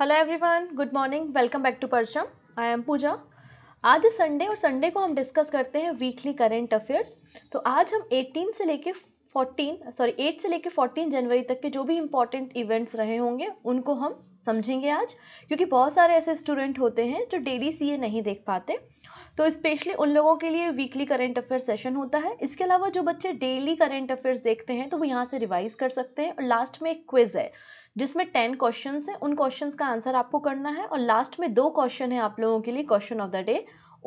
Hello everyone good morning welcome back to Parcham I M पूजा आज Sunday और Sunday को हम डिस्कस करते हैं वीकली करेंट अफेयर्स तो आज हम 18 से लेके 14 सॉरी 8 से लेके 14 जनवरी तक के जो भी इम्पॉर्टेंट इवेंट्स रहे होंगे उनको हम समझेंगे आज क्योंकि बहुत सारे ऐसे स्टूडेंट होते हैं जो डेली सी नहीं देख पाते तो स्पेशली उन लोगों के लिए वीकली करेंट अफेयर सेशन होता है इसके अलावा जो बच्चे डेली करेंट अफेयर्स देखते हैं तो वो यहाँ से रिवाइज़ कर सकते हैं और लास्ट में एक क्विज़ है जिसमें टेन क्वेश्चन हैं उन क्वेश्चन का आंसर आपको करना है और लास्ट में दो क्वेश्चन है आप लोगों के लिए क्वेश्चन ऑफ द डे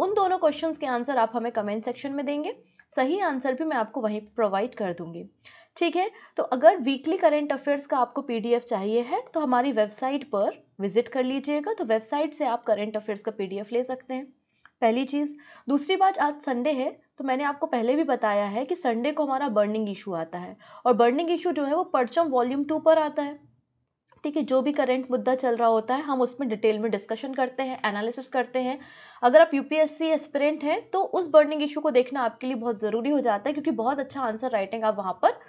उन दोनों क्वेश्चन के आंसर आप हमें कमेंट सेक्शन में देंगे सही आंसर भी मैं आपको वहीं प्रोवाइड कर दूंगी ठीक है तो अगर वीकली करेंट अफेयर्स का आपको पीडीएफ चाहिए है तो हमारी वेबसाइट पर विजिट कर लीजिएगा तो वेबसाइट से आप करेंट अफेयर्स का पीडीएफ ले सकते हैं पहली चीज़ दूसरी बात आज संडे है तो मैंने आपको पहले भी बताया है कि संडे को हमारा बर्निंग इशू आता है और बर्निंग इशू जो है वो परचम वॉल्यूम टू पर आता है ठीक है जो भी करेंट मुद्दा चल रहा होता है हम उसमें डिटेल में डिस्कशन करते हैं एनालिसिस करते हैं अगर आप यूपीएससी एस्पिरेंट हैं तो उस बर्निंग इशू को देखना आपके लिए बहुत ज़रूरी हो जाता है क्योंकि बहुत अच्छा आंसर राइटिंग आप वहाँ पर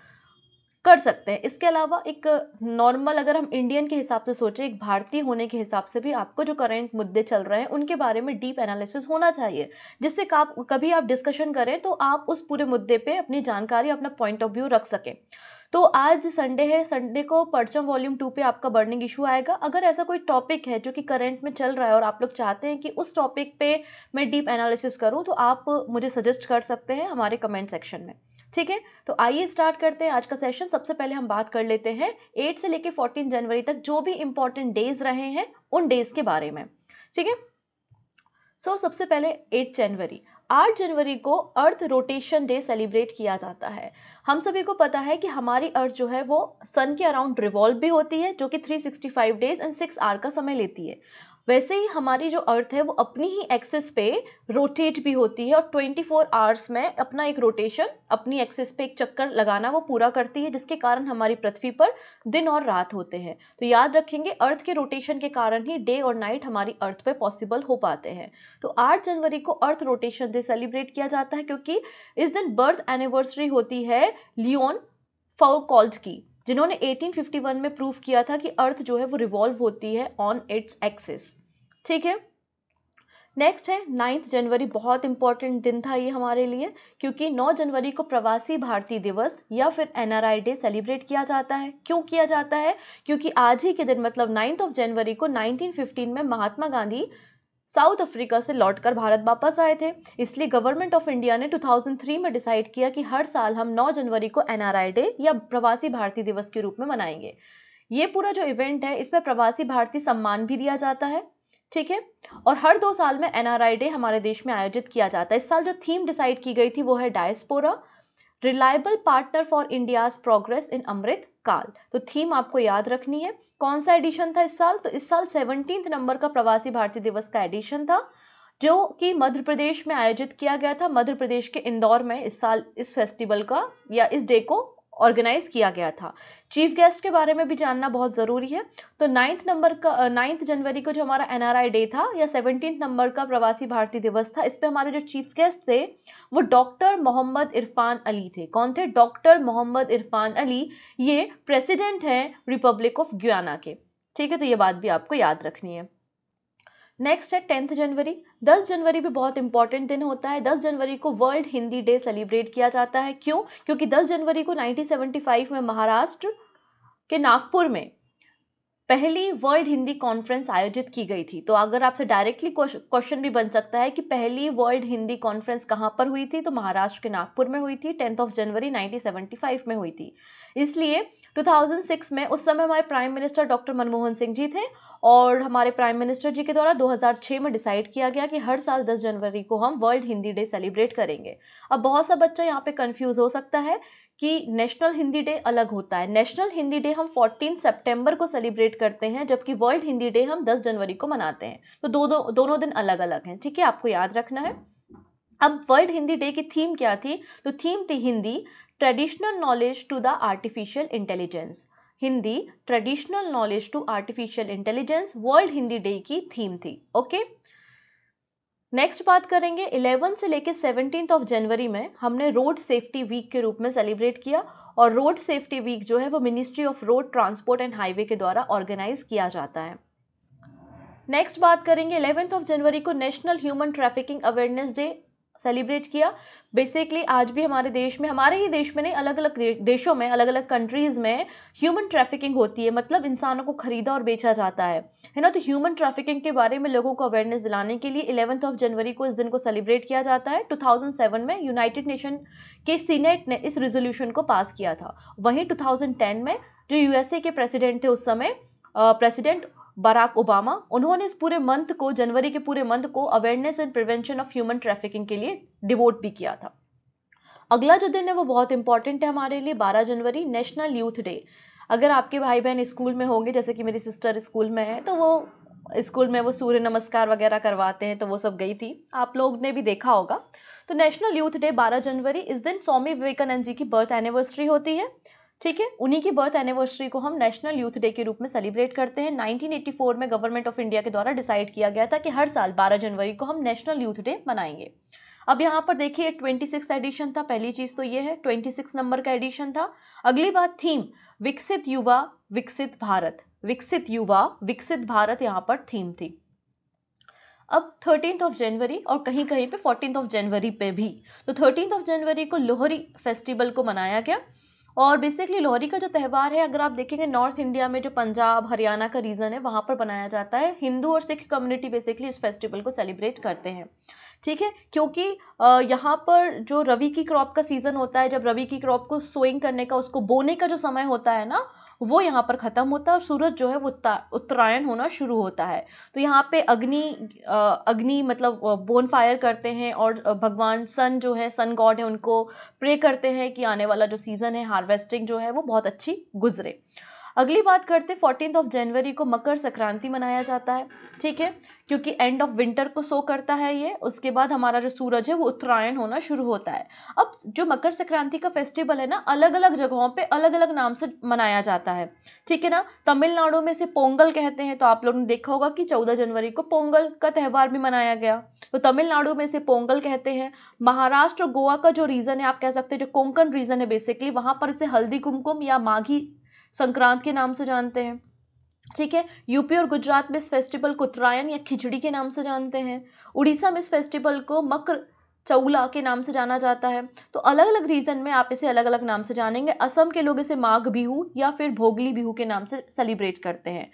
कर सकते हैं इसके अलावा एक नॉर्मल अगर हम इंडियन के हिसाब से सोचें एक भारतीय होने के हिसाब से भी आपको जो करंट मुद्दे चल रहे हैं उनके बारे में डीप एनालिसिस होना चाहिए जिससे आप कभी आप डिस्कशन करें तो आप उस पूरे मुद्दे पे अपनी जानकारी अपना पॉइंट ऑफ व्यू रख सकें तो आज संडे है संडे को परचम वॉल्यूम टू पे आपका बर्निंग इशू आएगा अगर ऐसा कोई टॉपिक है जो कि करंट में चल रहा है और आप लोग चाहते हैं कि उस टॉपिक पे मैं डीप एनालिसिस करूँ तो आप मुझे सजेस्ट कर सकते हैं हमारे कमेंट सेक्शन में ठीक है तो आइए स्टार्ट करते हैं आज का सेशन सबसे पहले हम बात कर लेते हैं एट से लेकर फोर्टीन जनवरी तक जो भी इंपॉर्टेंट डेज रहे हैं उन डेज के बारे में ठीक है सो so, सबसे पहले 8 जनवरी 8 जनवरी को अर्थ रोटेशन डे सेलिब्रेट किया जाता है हम सभी को पता है कि हमारी अर्थ जो है वो सन के अराउंड रिवॉल्व भी होती है जो कि 365 डेज एंड 6 आर का समय लेती है वैसे ही हमारी जो अर्थ है वो अपनी ही एक्सेस पे रोटेट भी होती है और 24 आवर्स में अपना एक रोटेशन अपनी एक्सेस पे एक चक्कर लगाना वो पूरा करती है जिसके कारण हमारी पृथ्वी पर दिन और रात होते हैं तो याद रखेंगे अर्थ के रोटेशन के कारण ही डे और नाइट हमारी अर्थ पे पॉसिबल हो पाते हैं तो आठ जनवरी को अर्थ रोटेशन डे सेलिब्रेट किया जाता है क्योंकि इस दिन बर्थ एनिवर्सरी होती है लियोन फाउकॉल्ड की जिन्होंने 1851 में प्रूव किया था कि अर्थ जो है वो रिवॉल्व होती है ऑन इट्स एक्सिस ठीक है नेक्स्ट है नाइन्थ जनवरी बहुत इंपॉर्टेंट दिन था ये हमारे लिए क्योंकि 9 जनवरी को प्रवासी भारतीय दिवस या फिर एनआरआई डे सेलिब्रेट किया जाता है क्यों किया जाता है क्योंकि आज ही के दिन मतलब नाइन्थ ऑफ जनवरी को 1915 में महात्मा गांधी साउथ अफ्रीका से लौटकर भारत वापस आए थे इसलिए गवर्नमेंट ऑफ इंडिया ने 2003 में डिसाइड किया कि हर साल हम 9 जनवरी को एनआरआई डे या प्रवासी भारतीय दिवस के रूप में मनाएंगे ये पूरा जो इवेंट है इसमें प्रवासी भारतीय सम्मान भी दिया जाता है ठीक है और हर दो साल में एनआरआई डे हमारे देश में आयोजित किया जाता है इस साल जो थीम डिसाइड की गई थी वो है diaspora reliable partner for India's progress in Amrit Kaal तो थीम आपको याद रखनी है कौन सा एडिशन था इस साल तो इस साल सेवनटीन नंबर का प्रवासी भारतीय दिवस का एडिशन था जो कि मध्य प्रदेश में आयोजित किया गया था मध्य प्रदेश के इंदौर में इस साल इस फेस्टिवल का या इस डे को ऑर्गेनाइज किया गया था चीफ गेस्ट के बारे में भी जानना बहुत ज़रूरी है तो नाइन्थ नंबर का नाइन्थ जनवरी को जो हमारा एनआरआई डे था या सेवनटीन नंबर का प्रवासी भारतीय दिवस था इस पर हमारे जो चीफ गेस्ट थे वो डॉक्टर मोहम्मद इरफान अली थे कौन थे डॉक्टर मोहम्मद इरफान अली ये प्रेसिडेंट हैं रिपब्लिक ऑफ ग्याना के ठीक है तो ये बात भी आपको याद रखनी है नेक्स्ट है टेंथ जनवरी 10 जनवरी भी बहुत इंपॉर्टेंट दिन होता है 10 जनवरी को वर्ल्ड हिंदी डे सेलिब्रेट किया जाता है क्यों क्योंकि 10 जनवरी को 1975 में महाराष्ट्र के नागपुर में पहली वर्ल्ड हिंदी कॉन्फ्रेंस आयोजित की गई थी तो अगर आपसे डायरेक्टली क्वेश्चन भी बन सकता है कि पहली वर्ल्ड हिंदी कॉन्फ्रेंस कहाँ पर हुई थी तो महाराष्ट्र के नागपुर में हुई थी टेंथ ऑफ जनवरी 1975 में हुई थी इसलिए 2006 में उस समय हमारे prime minister doctor Manmohan Singh ji थे और हमारे प्राइम मिनिस्टर जी के द्वारा 2006 में डिसाइड किया गया कि हर साल 10 जनवरी को हम वर्ल्ड हिंदी डे सेलिब्रेट करेंगे अब बहुत सा बच्चा यहाँ पे कंफ्यूज हो सकता है कि नेशनल हिंदी डे अलग होता है नेशनल हिंदी डे हम 14 सितंबर को सेलिब्रेट करते हैं जबकि वर्ल्ड हिंदी डे हम 10 जनवरी को मनाते हैं तो दो दो दोनों दिन अलग अलग हैं ठीक है आपको याद रखना है अब वर्ल्ड हिंदी डे की थीम क्या थी तो थीम थी Hindi traditional knowledge to the artificial intelligence Hindi traditional knowledge to artificial intelligence world Hindi day की थीम थी ओके नेक्स्ट बात करेंगे इलेवन से लेकर सेवनटीन ऑफ जनवरी में हमने रोड सेफ्टी वीक के रूप में सेलिब्रेट किया और रोड सेफ्टी वीक जो है वो ministry of road transport and highway के द्वारा ऑर्गेनाइज किया जाता है नेक्स्ट बात करेंगे इलेवेंथ ऑफ जनवरी को national human trafficking awareness day celebrate किया बेसिकली आज भी हमारे देश में हमारे ही देश में नहीं अलग अलग देशों में अलग अलग कंट्रीज़ में ह्यूमन ट्रैफिकिंग होती है मतलब इंसानों को खरीदा और बेचा जाता है है ना तो ह्यूमन ट्रैफिकिंग के बारे में लोगों को अवेयरनेस दिलाने के लिए इलेवंथ ऑफ जनवरी को इस दिन को सेलिब्रेट किया जाता है 2007 में यूनाइटेड नेशन के सीनेट ने इस रेजोल्यूशन को पास किया था वहीं 2010 में जो यूएसए के प्रेसिडेंट थे उस समय प्रेसिडेंट बराक ओबामा उन्होंने इस पूरे मंथ को जनवरी के पूरे मंथ को awareness and prevention of human trafficking के लिए डिवोट भी किया था अगला जो दिन है वो बहुत इंपॉर्टेंट है हमारे लिए 12 जनवरी नेशनल यूथ डे अगर आपके भाई बहन स्कूल में होंगे जैसे कि मेरी सिस्टर स्कूल में है तो वो स्कूल में वो सूर्य नमस्कार वगैरह करवाते हैं तो वो सब गई थी आप लोग ने भी देखा होगा तो नेशनल यूथ डे 12 जनवरी इस दिन स्वामी विवेकानंद जी की बर्थ एनिवर्सरी होती है ठीक है उन्हीं की बर्थ एनिवर्सरी को हम नेशनल यूथ डे के रूप में सेलिब्रेट करते हैं 1984 में गवर्नमेंट ऑफ इंडिया के द्वारा डिसाइड किया गया था कि हर साल 12 जनवरी को हम नेशनल यूथ डे मनाएंगे अब यहाँ पर देखिए ट्वेंटी सिक्स एडिशन था पहली चीज़ तो ये है ट्वेंटी सिक्स नंबर का एडिशन था अगली बात थीम विकसित युवा विकसित भारत विकसित युवा विकसित भारत यहाँ पर थीम थी अब थर्टीन ऑफ जनवरी और कहीं कहीं पे फोर्टीन ऑफ जनवरी पे भी तो थर्टीन ऑफ जनवरी को लोहरी फेस्टिवल को मनाया गया और बेसिकली लोहरी का जो त्यौहार है अगर आप देखेंगे नॉर्थ इंडिया में जो पंजाब हरियाणा का रीजन है वहाँ पर बनाया जाता है हिंदू और सिख कम्युनिटी बेसिकली इस फेस्टिवल को सेलिब्रेट करते हैं ठीक है क्योंकि यहाँ पर जो रवि की क्रॉप का सीज़न होता है जब रवि की क्रॉप को सोइंग करने का उसको बोने का जो समय होता है ना वो यहाँ पर ख़त्म होता है और सूरज जो है वो उत्तरायण होना शुरू होता है तो यहाँ पे अग्नि अग्नि मतलब बोन फायर करते हैं और भगवान सन जो है सन गॉड है उनको प्रे करते हैं कि आने वाला जो सीज़न है हार्वेस्टिंग जो है वो बहुत अच्छी गुजरे अगली बात करते फोर्टीन ऑफ जनवरी को मकर संक्रांति मनाया जाता है ठीक है क्योंकि एंड ऑफ विंटर को शो करता है ये उसके बाद हमारा जो सूरज है वो उत्तरायण होना शुरू होता है अब जो मकर संक्रांति का फेस्टिवल है ना अलग अलग जगहों पे अलग अलग नाम से मनाया जाता है ठीक है ना तमिलनाडु में से पोंगल कहते हैं तो आप लोगों ने देखा होगा कि चौदह जनवरी को पोंगल का त्यौहार भी मनाया गया तो तमिलनाडु में से पोंगल कहते हैं महाराष्ट्र और गोवा का जो रीजन है आप कह सकते हैं जो कोंकण रीजन है बेसिकली वहां पर इसे हल्दी कुमकुम या माघी संक्रांत के नाम से जानते हैं ठीक है यूपी और गुजरात में इस फेस्टिवल को उत्तरायण या खिचड़ी के नाम से जानते हैं उड़ीसा में इस फेस्टिवल को मकर चौला के नाम से जाना जाता है तो अलग अलग रीजन में आप इसे अलग अलग नाम से जानेंगे असम के लोग इसे माघ बिहू या फिर भोगली बिहू के नाम से सेलिब्रेट करते हैं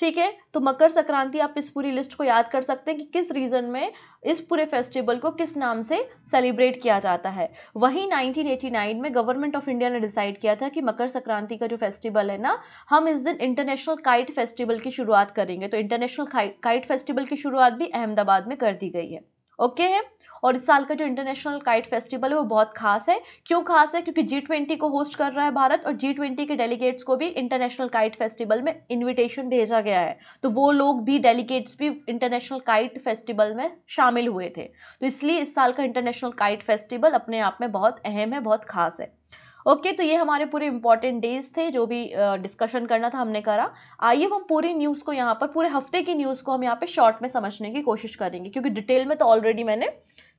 ठीक है तो मकर संक्रांति आप इस पूरी लिस्ट को याद कर सकते हैं कि किस रीज़न में इस पूरे फेस्टिवल को किस नाम से सेलिब्रेट किया जाता है वहीं 1989 में गवर्नमेंट ऑफ इंडिया ने डिसाइड किया था कि मकर संक्रांति का जो फेस्टिवल है ना हम इस दिन इंटरनेशनल काइट फेस्टिवल की शुरुआत करेंगे तो इंटरनेशनल काइट फेस्टिवल की शुरुआत भी अहमदाबाद में कर दी गई है ओके है और इस साल का जो इंटरनेशनल काइट फेस्टिवल है वो बहुत खास है क्यों खास है क्योंकि जी ट्वेंटी को होस्ट कर रहा है भारत और जी ट्वेंटी के डेलीगेट्स को भी इंटरनेशनल काइट फेस्टिवल में इन्विटेशन भेजा गया है तो वो लोग भी डेलीगेट्स भी इंटरनेशनल काइट फेस्टिवल में शामिल हुए थे तो इसलिए इस साल का इंटरनेशनल काइट फेस्टिवल अपने आप में बहुत अहम है बहुत खास है ओके तो ये हमारे पूरे इंपॉर्टेंट डेज थे जो भी डिस्कशन करना था हमने करा आइए हम पूरी न्यूज़ को यहाँ पर पूरे हफ्ते की न्यूज़ को हम यहाँ पे शॉर्ट में समझने की कोशिश करेंगे क्योंकि डिटेल में तो ऑलरेडी मैंने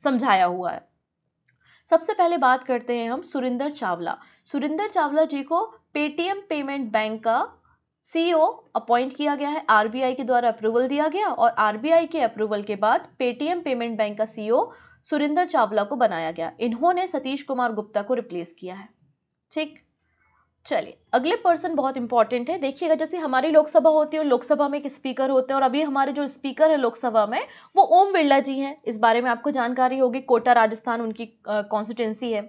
समझाया हुआ है सबसे पहले बात करते हैं हम सुरिंदर चावला सुरिंदर चावला जी को पेटीएम पेमेंट बैंक का सीईओ अपॉइंट e किया गया है आरबीआई के द्वारा अप्रूवल दिया गया और आरबीआई के अप्रूवल के बाद पेटीएम पेमेंट बैंक का सीईओ e सुरिंदर चावला को बनाया गया इन्होंने सतीश कुमार गुप्ता को रिप्लेस किया है ठीक चलिए अगले पर्सन बहुत इंपॉर्टेंट है देखिएगा जैसे हमारी लोकसभा होती है और लोकसभा में एक स्पीकर होते हैं और अभी हमारे जो स्पीकर है लोकसभा में वो ओम बिरला जी हैं इस बारे में आपको जानकारी होगी कोटा राजस्थान उनकी कॉन्स्टिट्यूंसी है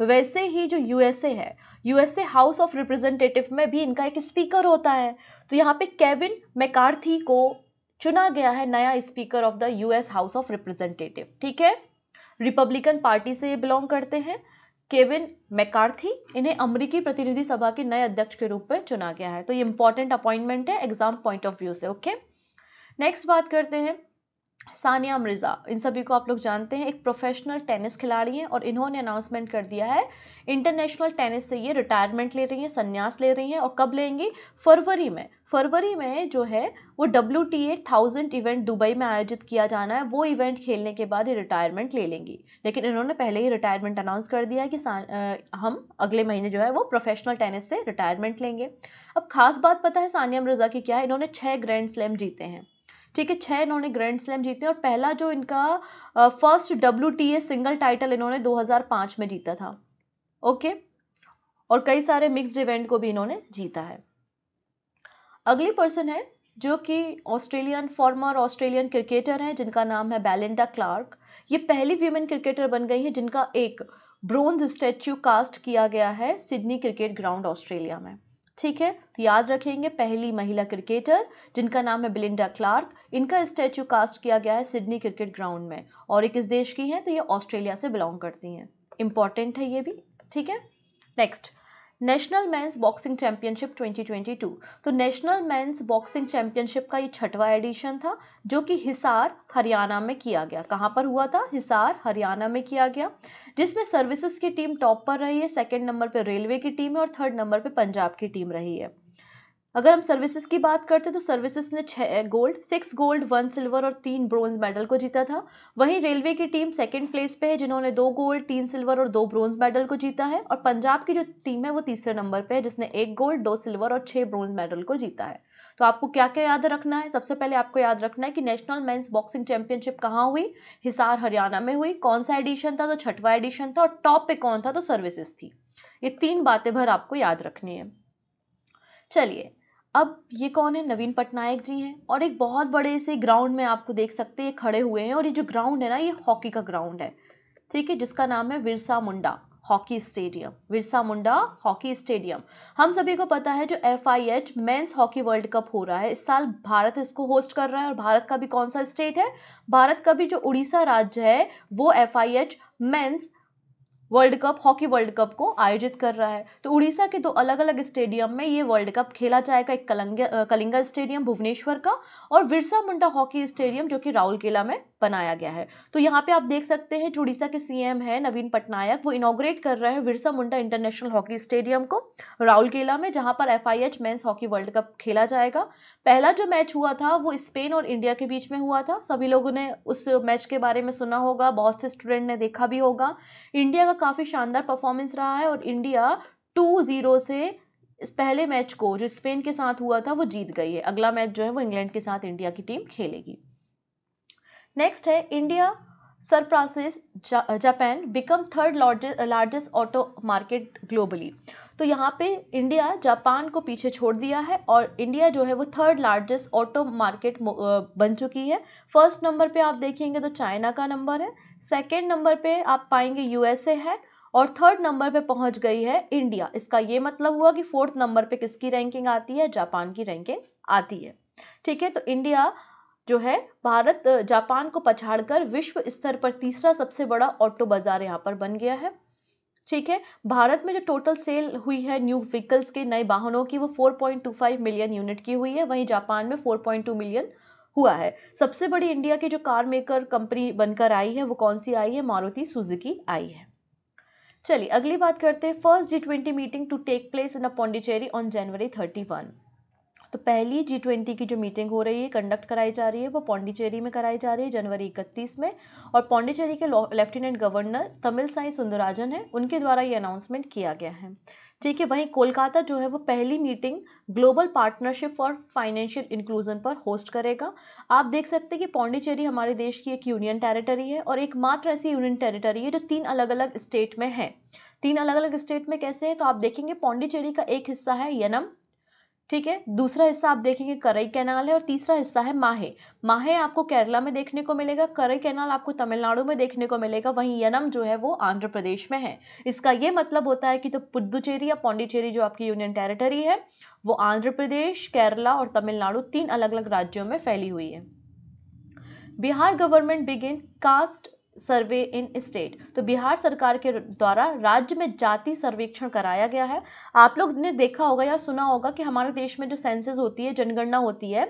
वैसे ही जो यूएसए है यूएसए हाउस ऑफ रिप्रेजेंटेटिव में भी इनका एक स्पीकर होता है तो यहाँ पे केविन मैकार्थी को चुना गया है नया speaker of the US house of representative ठीक है रिपब्लिकन पार्टी से ये बिलोंग करते हैं केविन मैकार्थी इन्हें अमरीकी प्रतिनिधि सभा के नए अध्यक्ष के रूप में चुना गया है तो ये इंपॉर्टेंट अपॉइंटमेंट है एग्जाम पॉइंट ऑफ व्यू से ओके नेक्स्ट बात करते हैं सानिया मिर्ज़ा इन सभी को आप लोग जानते हैं एक प्रोफेशनल टेनिस खिलाड़ी हैं और इन्होंने अनाउंसमेंट कर दिया है इंटरनेशनल टेनिस से ये रिटायरमेंट ले रही हैं संन्यास ले रही हैं और कब लेंगी फरवरी में फरवरी में जो है वो W T A thousand event Dubai में आयोजित किया जाना है वो इवेंट खेलने के बाद ये रिटायरमेंट ले लेंगी लेकिन इन्होंने पहले ही रिटायरमेंट अनाउंस कर दिया कि आ, हम अगले महीने जो है वो प्रोफेशनल टेनिस से रिटायरमेंट लेंगे अब खास बात पता है सानिया मिर्ज़ा की क्या है इन्होंने छः ग्रैंड स्लैम जीते हैं ठीक है छः इन्होंने ग्रैंड स्लैम जीते और पहला जो इनका फर्स्ट डब्ल्यू सिंगल टाइटल इन्होंने 2005 में जीता था ओके और कई सारे मिक्स्ड इवेंट को भी इन्होंने जीता है अगली पर्सन है जो कि ऑस्ट्रेलियन फॉर्मर ऑस्ट्रेलियन क्रिकेटर हैं जिनका नाम है बैलिंडा क्लार्क ये पहली वीमेन क्रिकेटर बन गई हैं जिनका एक ब्रोंज स्टैच्यू कास्ट किया गया है सिडनी क्रिकेट ग्राउंड ऑस्ट्रेलिया में ठीक है तो याद रखेंगे पहली महिला क्रिकेटर जिनका नाम है बिलिंडा क्लार्क इनका स्टैचू कास्ट किया गया है सिडनी क्रिकेट ग्राउंड में और एक इस देश की हैं तो ये ऑस्ट्रेलिया से बिलोंग करती हैं इम्पॉर्टेंट है ये भी ठीक है next national men's boxing championship 2022 तो नेशनल मेंस बॉक्सिंग चैंपियनशिप का ये छठवा एडिशन था जो कि हिसार हरियाणा में किया गया कहाँ पर हुआ था हिसार हरियाणा में किया गया जिसमें सर्विसेज की टीम टॉप पर रही है सेकेंड नंबर पर रेलवे की टीम है और थर्ड नंबर पर पंजाब की टीम रही है अगर हम सर्विसेज की बात करते हैं तो सर्विसेज ने छः gold six gold one silver और तीन ब्रोंज मेडल को जीता था वहीं रेलवे की टीम सेकंड प्लेस पे है जिन्होंने दो गोल्ड तीन सिल्वर और दो ब्रोंज मेडल को जीता है और पंजाब की जो टीम है वो तीसरे नंबर पे है जिसने एक गोल्ड दो सिल्वर और छः ब्रोंज मेडल को जीता है तो आपको क्या क्या याद रखना है सबसे पहले आपको याद रखना है कि नेशनल मेंस बॉक्सिंग चैंपियनशिप कहाँ हुई हिसार हरियाणा में हुई कौन सा एडिशन था तो छठवा एडिशन था और टॉप पे कौन था तो सर्विसेज थी ये तीन बातें भर आपको याद रखनी है चलिए अब ये कौन है नवीन पटनायक जी हैं और एक बहुत बड़े से ग्राउंड में आपको देख सकते हैं खड़े हुए हैं और ये जो ग्राउंड है ना ये हॉकी का ग्राउंड है ठीक है जिसका नाम है Birsa Munda hockey stadium Birsa Munda hockey stadium हम सभी को पता है जो F I H men's hockey world cup हो रहा है इस साल भारत इसको होस्ट कर रहा है और भारत का भी कौन सा स्टेट है भारत का भी जो उड़ीसा राज्य है वो F I H men's world cup hockey world cup को आयोजित कर रहा है तो उड़ीसा के दो अलग अलग स्टेडियम में ये वर्ल्ड कप खेला जाएगा एक कलंग कलिंगा स्टेडियम भुवनेश्वर का और बिरसा मुंडा हॉकी स्टेडियम जो कि राउरकेला में बनाया गया है तो यहाँ पे आप देख सकते हैं उड़ीसा के सीएम है नवीन पटनायक वो इनोग्रेट कर रहे हैं Birsa Munda international hockey stadium को राउरकेला में जहाँ पर F I hockey world cup खेला जाएगा पहला जो मैच हुआ था वो स्पेन और इंडिया के बीच में हुआ था सभी लोगों ने उस मैच के बारे में सुना होगा बहुत से स्टूडेंट ने देखा भी होगा इंडिया का काफ़ी शानदार परफॉर्मेंस रहा है और इंडिया टू जीरो से इस पहले मैच को जो स्पेन के साथ हुआ था वो जीत गई है अगला मैच जो है वो इंग्लैंड के साथ इंडिया की टीम खेलेगी नेक्स्ट है India surpasses Japan become third largest auto market globally तो यहाँ पे इंडिया जापान को पीछे छोड़ दिया है और इंडिया जो है वो थर्ड लार्जेस्ट ऑटो मार्केट बन चुकी है फर्स्ट नंबर पे आप देखेंगे तो चाइना का नंबर है सेकंड नंबर पे आप पाएंगे यूएसए है और थर्ड नंबर पे पहुंच गई है इंडिया इसका ये मतलब हुआ कि फोर्थ नंबर पे किसकी रैंकिंग आती है जापान की रैंकिंग आती है ठीक है तो इंडिया जो है भारत जापान को पछाड़कर विश्व स्तर पर तीसरा सबसे बड़ा ऑटो बाज़ार यहाँ पर बन गया है ठीक है भारत में जो टोटल सेल हुई है न्यू व्हीकल्स के नए वाहनों की वो 4.25 मिलियन यूनिट की हुई है वहीं जापान में 4.2 मिलियन हुआ है सबसे बड़ी इंडिया की जो कार मेकर कंपनी बनकर आई है वो कौन सी आई है मारुति सुजुकी आई है चलिए अगली बात करते हैं first G twenty meeting to take place in a Pondicherry on January thirty one तो पहली जी ट्वेंटी की जो मीटिंग हो रही है कंडक्ट कराई जा रही है वो पौंडीचेरी में कराई जा रही है जनवरी इकतीस में और पौंडीचेरी के lieutenant governor Tamilisai Soundararajan है उनके द्वारा ये अनाउंसमेंट किया गया है ठीक है वहीं कोलकाता जो है वो पहली meeting global partnership for financial inclusion पर होस्ट करेगा आप देख सकते हैं कि पौंडीचेरी हमारे देश की एक यूनियन टेरिटरी है और एकमात्र ऐसी यूनियन टेरिटरी है जो तीन अलग अलग स्टेट में है तीन अलग अलग स्टेट में कैसे है तो आप देखेंगे पौंडीचेरी का एक हिस्सा है यनम ठीक है दूसरा हिस्सा आप देखेंगे करई कैनाल है और तीसरा हिस्सा है माहे माहे आपको केरला में देखने को मिलेगा करई कैनाल आपको तमिलनाडु में देखने को मिलेगा वहीं यनम जो है वो आंध्र प्रदेश में है इसका ये मतलब होता है कि तो पुदुचेरी या पौंडीचेरी जो आपकी यूनियन टेरिटरी है वो आंध्र प्रदेश केरला और तमिलनाडु तीन अलग अलग राज्यों में फैली हुई है Bihar government begin caste survey in state तो बिहार सरकार के द्वारा राज्य में जाति सर्वेक्षण कराया गया है आप लोग ने देखा होगा या सुना होगा कि हमारे देश में जो सेंसेस होती है जनगणना होती है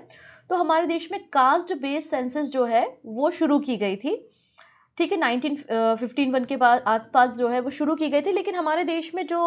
तो हमारे देश में कास्ट बेस्ड सेंसेस जो है वो शुरू की गई थी ठीक है नाइनटीन फिफ्टीन वन के बाद आसपास जो है वो शुरू की गई थी लेकिन हमारे देश में जो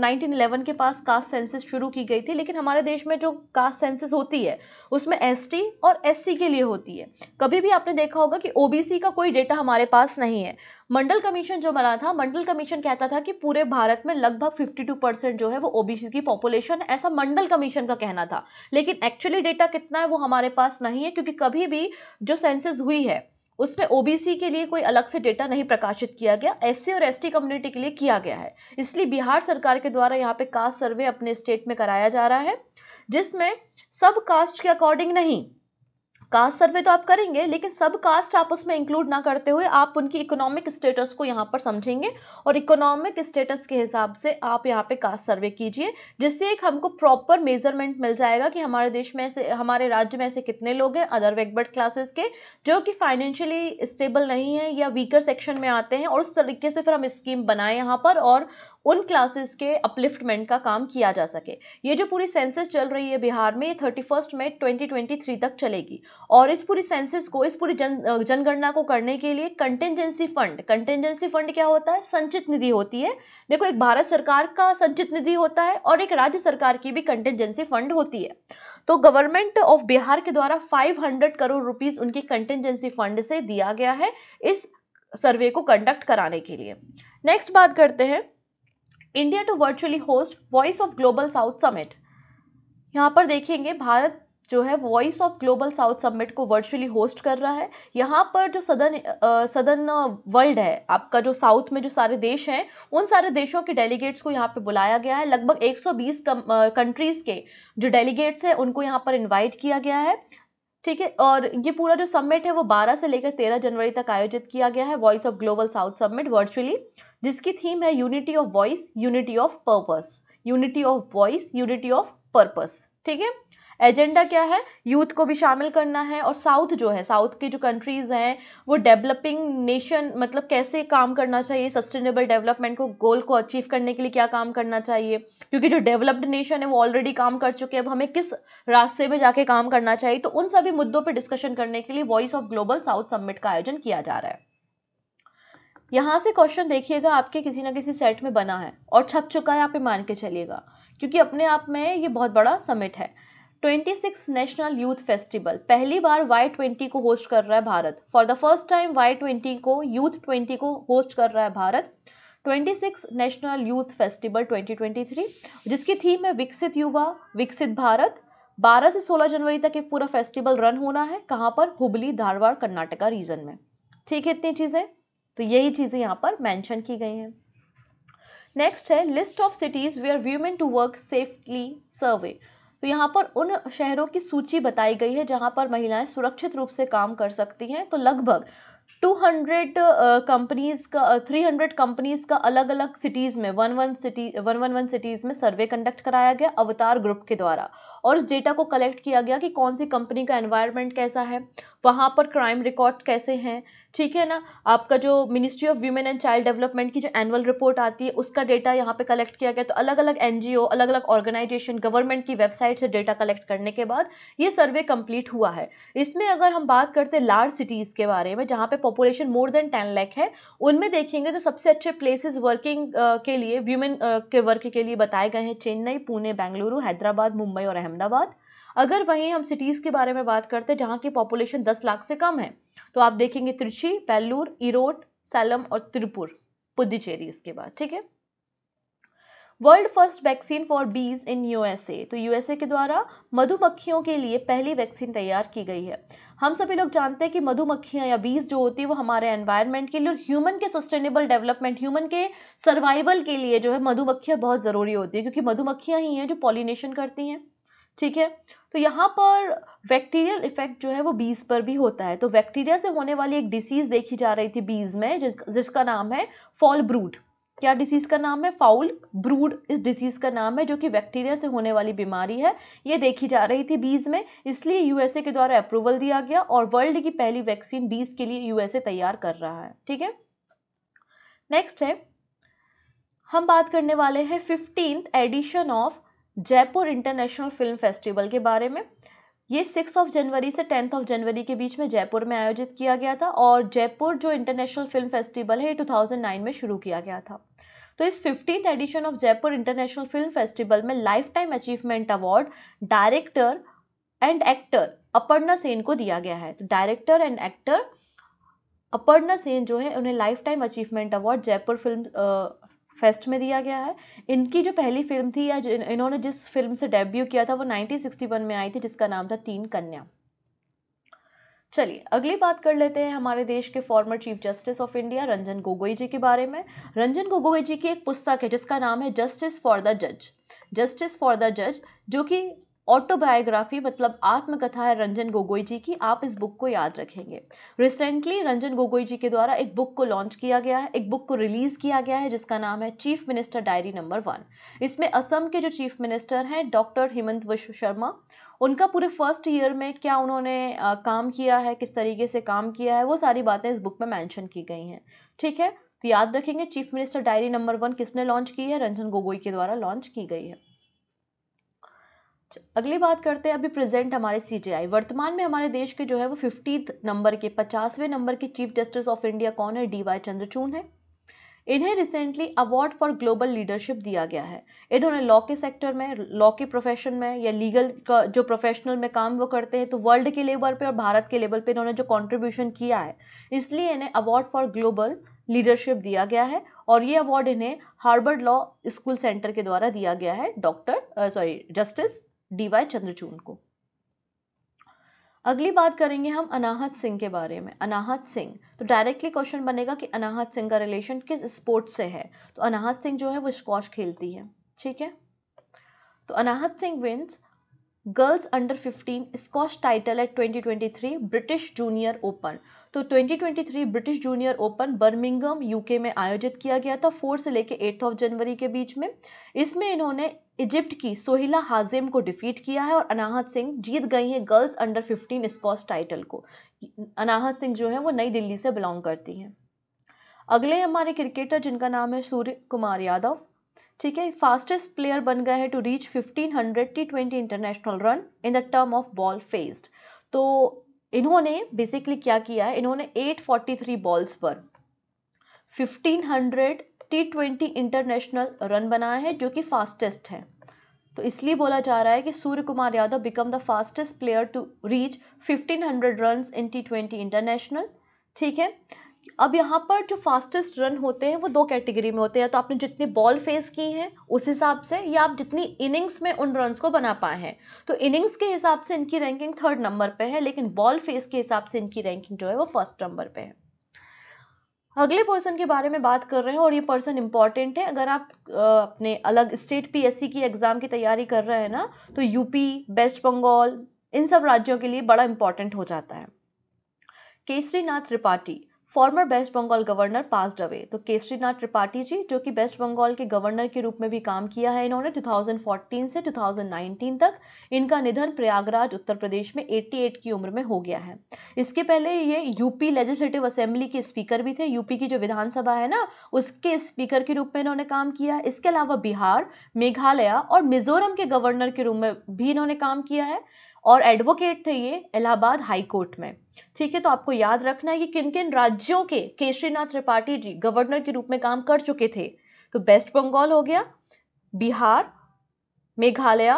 नाइनटीन इलेवन के पास कास्ट सेंसिस शुरू की गई थी लेकिन हमारे देश में जो कास्ट सेंसिस होती है उसमें टी और सी के लिए होती है कभी भी आपने देखा होगा कि सी का कोई डेटा हमारे पास नहीं है मंडल कमीशन जो बना था मंडल कमीशन कहता था कि पूरे भारत में लगभग 52 परसेंट जो है वो ओबीसी की पॉपुलेशन ऐसा मंडल कमीशन का कहना था लेकिन एक्चुअली डेटा कितना है वो हमारे पास नहीं है क्योंकि कभी भी जो सेंसिस हुई है उसमें ओबीसी के लिए कोई अलग से डेटा नहीं प्रकाशित किया गया एससी और एसटी कम्युनिटी के लिए किया गया है इसलिए बिहार सरकार के द्वारा यहाँ पे कास्ट सर्वे अपने स्टेट में कराया जा रहा है जिसमें सब कास्ट के अकॉर्डिंग नहीं कास्ट सर्वे तो आप करेंगे लेकिन सब कास्ट आप उसमें इंक्लूड ना करते हुए आप उनकी इकोनॉमिक स्टेटस को यहाँ पर समझेंगे और इकोनॉमिक स्टेटस के हिसाब से आप यहाँ पे कास्ट सर्वे कीजिए जिससे एक हमको प्रॉपर मेजरमेंट मिल जाएगा कि हमारे देश में ऐसे हमारे राज्य में ऐसे कितने लोग हैं अदर वेगबर्ड क्लासेस के जो कि फाइनेंशियली स्टेबल नहीं है या वीकर सेक्शन में आते हैं और उस तरीके से फिर हम स्कीम बनाएं यहाँ पर और उन क्लासेस के अपलिफ्टमेंट का काम किया जा सके ये जो पूरी सेंसेस चल रही है बिहार में ये thirty first May twenty twenty three तक चलेगी और इस पूरी सेंसेस को इस पूरी जन जनगणना को करने के लिए कंटेंजेंसी फंड कंटेंजेंसी फंड क्या होता है संचित निधि होती है देखो एक भारत सरकार का संचित निधि होता है और एक राज्य सरकार की भी कंटेंजेंसी फंड होती है तो गवर्नमेंट ऑफ बिहार के द्वारा 500 करोड़ रुपीस उनकी कंटेंजेंसी फंड से दिया गया है इस सर्वे को कंडक्ट कराने के लिए नेक्स्ट बात करते हैं India to virtually host voice of global south summit यहाँ पर देखेंगे भारत जो है voice of global south summit को वर्चुअली होस्ट कर रहा है यहाँ पर जो सदन सदन वर्ल्ड है आपका जो साउथ में जो सारे देश हैं उन सारे देशों के डेलीगेट्स को यहाँ पे बुलाया गया है लगभग 120 कंट्रीज़ के जो डेलीगेट्स हैं उनको यहाँ पर इनवाइट किया गया है ठीक है और ये पूरा जो समिट है वो बारह से लेकर तेरह जनवरी तक आयोजित किया गया है voice of global south summit virtually जिसकी थीम है unity of voice unity of purpose unity of voice unity of purpose ठीक है एजेंडा क्या है यूथ को भी शामिल करना है और साउथ जो है साउथ की जो कंट्रीज़ हैं वो डेवलपिंग नेशन मतलब कैसे काम करना चाहिए सस्टेनेबल डेवलपमेंट को गोल को अचीव करने के लिए क्या काम करना चाहिए क्योंकि जो डेवलप्ड नेशन है वो ऑलरेडी काम कर चुके हैं अब हमें किस रास्ते में जाके काम करना चाहिए तो उन सभी मुद्दों पर डिस्कशन करने के लिए voice of global south summit का आयोजन किया जा रहा है यहाँ से क्वेश्चन देखिएगा आपके किसी ना किसी सेट में बना है और छप चुका है आप मान के चलिएगा क्योंकि अपने आप में ये बहुत बड़ा समिट है 26 नेशनल यूथ फेस्टिवल पहली बार वाई ट्वेंटी को होस्ट कर रहा है Bharat for the first time Y twenty को यूथ ट्वेंटी को होस्ट कर रहा है भारत 26 नेशनल यूथ फेस्टिवल 2023 जिसकी थीम है विकसित युवा विकसित भारत 12 से 16 जनवरी तक ये पूरा फेस्टिवल रन होना है कहाँ पर हुबली धारवाड़ कर्नाटका रीजन में ठीक है इतनी चीज़ें तो यही चीज़ें यहाँ पर मैंशन की गई हैं नेक्स्ट है list of cities are women to work safely survey तो यहाँ पर उन शहरों की सूची बताई गई है जहाँ पर महिलाएं सुरक्षित रूप से काम कर सकती हैं तो लगभग 200 कंपनीज़ का 300 कंपनीज़ का अलग अलग सिटीज़ में one one city one one one cities में सर्वे कंडक्ट कराया गया अवतार ग्रुप के द्वारा और इस डेटा को कलेक्ट किया गया कि कौन सी कंपनी का एनवायरनमेंट कैसा है वहाँ पर क्राइम रिकॉर्ड कैसे हैं ठीक है ना आपका जो ministry of women and child development की जो एनुअल रिपोर्ट आती है उसका डेटा यहाँ पे कलेक्ट किया गया तो अलग अलग एनजीओ अलग अलग ऑर्गेनाइजेशन गवर्नमेंट की वेबसाइट से डेटा कलेक्ट करने के बाद ये सर्वे कंप्लीट हुआ है इसमें अगर हम बात करते हैं लार्ज सिटीज़ के बारे में जहाँ पे population more than ten lakh है उनमें देखेंगे तो सबसे अच्छे प्लेसेज वर्किंग के लिए व्यूमेन के वर्क के लिए बताए गए हैं चेन्नई पुणे बेंगलुरु हैदराबाद मुंबई और अहमदाबाद अहमदाबाद अगर वहीं हम सिटीज़ के बारे में बात करते हैं जहाँ की पॉपुलेशन दस लाख से कम है तो आप देखेंगे त्रिची पेल्लूर इरोट सैलम और त्रिपुर पुदुचेरी इसके बाद ठीक है वर्ल्ड फर्स्ट वैक्सीन फॉर बीज इन यूएसए तो यूएसए के द्वारा मधुमक्खियों के लिए पहली वैक्सीन तैयार की गई है हम सभी लोग जानते हैं कि मधुमक्खियां या बीज जो होती है वो हमारे एनवायरनमेंट के लिए और ह्यूमन के सस्टेनेबल डेवलपमेंट ह्यूमन के सर्वाइवल के लिए जो है मधुमक्खियां बहुत ज़रूरी होती है क्योंकि मधुमक्खियां ही हैं जो पॉलिनेशन करती हैं ठीक है तो यहाँ पर बैक्टीरियल इफेक्ट जो है वो बीज पर भी होता है तो बैक्टीरिया से होने वाली एक डिसीज़ देखी जा रही थी बीज में जिसका नाम है फॉल ब्रूड क्या डिसीज़ का नाम है फाउल ब्रूड इस डिसीज़ का नाम है जो कि बैक्टीरिया से होने वाली बीमारी है ये देखी जा रही थी बीज में इसलिए यूएसए के द्वारा अप्रूवल दिया गया और वर्ल्ड की पहली वैक्सीन बीज के लिए यूएसए तैयार कर रहा है ठीक है नेक्स्ट है हम बात करने वाले हैं fifteenth edition of Jaipur international film festival के बारे में ये सिक्स ऑफ जनवरी से टेंथ ऑफ जनवरी के बीच में जयपुर में आयोजित किया गया था और जयपुर जो इंटरनेशनल फिल्म फेस्टिवल है ये 2009 में शुरू किया गया था तो इस fifteen edition of Jaipur international film festival में lifetime achievement award director and actor Aparna Sen को दिया गया है तो director and actor Aparna Sen जो है उन्हें lifetime achievement award Jaipur film fest में दिया गया है इनकी जो पहली फिल्म थी या इन्होंने जिस फिल्म से डेब्यू किया था वो 1961 में आई थी जिसका नाम था तीन कन्या चलिए अगली बात कर लेते हैं हमारे देश के former chief justice of India Ranjan Gogoi ji के बारे में रंजन गोगोई जी की एक पुस्तक है जिसका नाम है जस्टिस फॉर द जज जस्टिस फॉर द जज जो कि ऑटोबायोग्राफी मतलब आत्मकथा है रंजन गोगोई जी की आप इस बुक को याद रखेंगे रिसेंटली रंजन गोगोई जी के द्वारा एक बुक को लॉन्च किया गया है एक बुक को रिलीज़ किया गया है जिसका नाम है chief minister diary number one इसमें असम के जो चीफ मिनिस्टर हैं डॉक्टर हेमंत विश्व शर्मा उनका पूरे फर्स्ट ईयर में क्या उन्होंने आ, काम किया है किस तरीके से काम किया है वो सारी बातें इस बुक में मैंशन की गई हैं ठीक है तो याद रखेंगे chief minister diary number one किसने लॉन्च की है रंजन गोगोई के द्वारा लॉन्च की गई है अगली बात करते हैं अभी प्रेजेंट हमारे सीजेआई वर्तमान में हमारे देश के जो है वो फिफ्टीथ नंबर के पचासवें नंबर के चीफ जस्टिस ऑफ इंडिया कौन है डी वाई चंद्रचून है इन्हें recently award for global leadership दिया गया है इन्होंने लॉ के सेक्टर में लॉ के प्रोफेशन में या लीगल का जो प्रोफेशनल में काम वो करते हैं तो वर्ल्ड के लेवल पे और भारत के लेवल पे इन्होंने जो कंट्रीब्यूशन किया है इसलिए इन्हें अवार्ड फॉर ग्लोबल लीडरशिप दिया गया है और ये अवार्ड इन्हें हार्बर्ड लॉ स्कूल सेंटर के द्वारा दिया गया है doctor sorry justice D Y Chandrachud को अगली बात करेंगे हम अनाहत सिंह के बारे में अनाहत सिंह तो डायरेक्टली क्वेश्चन बनेगा कि अनाहत सिंह का रिलेशन किस स्पोर्ट्स से है तो अनाहत सिंह जो है वो स्कॉश खेलती है ठीक है तो Anahat Singh wins girls under 15 squash title at 2023 British junior open तो 2023 British junior open Birmingham UK में आयोजित किया गया था फोर्थ से लेकर एट्थ ऑफ जनवरी के बीच में इसमें इन्होंने इजिप्ट की सोहिला हाजिम को डिफीट किया है और अनाहत सिंह जीत गई हैं गर्ल्स अंडर 15 स्कॉस टाइटल को अनाहत सिंह जो है वो नई दिल्ली से बिलोंग करती हैं अगले हमारे क्रिकेटर जिनका नाम है सूर्य कुमार यादव ठीक है फास्टेस्ट प्लेयर बन गए हैं to reach 1500 T twenty international run in the term of ball faced तो इन्होंने बेसिकली क्या किया है इन्होंने 843 बॉल्स पर 1500 टी ट्वेंटी इंटरनेशनल रन बनाए हैं जो कि फास्टेस्ट है तो इसलिए बोला जा रहा है कि Surya Kumar Yadav become the fastest player to reach 1500 run in T twenty international ठीक है अब यहाँ पर जो फास्टेस्ट रन होते हैं वो दो कैटेगरी में होते हैं तो आपने जितनी बॉल फेस की है उस हिसाब से या आप जितनी इनिंग्स में उन रन को बना पाए हैं तो इनिंग्स के हिसाब से इनकी रैंकिंग थर्ड नंबर पे है लेकिन बॉल फेस के हिसाब से इनकी रैंकिंग जो है वो फर्स्ट नंबर पे है अगले पर्सन के बारे में बात कर रहे हैं और ये पर्सन इंपॉर्टेंट है अगर आप अपने अलग स्टेट पीएससी की एग्ज़ाम की तैयारी कर रहे हैं ना तो यूपी वेस्ट बंगाल इन सब राज्यों के लिए बड़ा इंपॉर्टेंट हो जाता है Kesari Nath Tripathi former West Bengal governor pass away तो केसरीनाथ त्रिपाठी जी जो कि वेस्ट बंगाल के गवर्नर के रूप में भी काम किया है इन्होंने 2014 से 2019 तक इनका निधन प्रयागराज उत्तर प्रदेश में 88 की उम्र में हो गया है इसके पहले ये यूपी लेजिस्लेटिव असेंबली के स्पीकर भी थे यूपी की जो विधानसभा है ना उसके स्पीकर के रूप में इन्होंने काम किया इसके अलावा बिहार मेघालय और मिजोरम के गवर्नर के रूप में भी इन्होंने काम किया है और एडवोकेट थे ये इलाहाबाद हाई कोर्ट में ठीक है तो आपको याद रखना है कि किन किन राज्यों के केशरीनाथ त्रिपाठी जी गवर्नर के रूप में काम कर चुके थे तो वेस्ट बंगाल हो गया बिहार मेघालय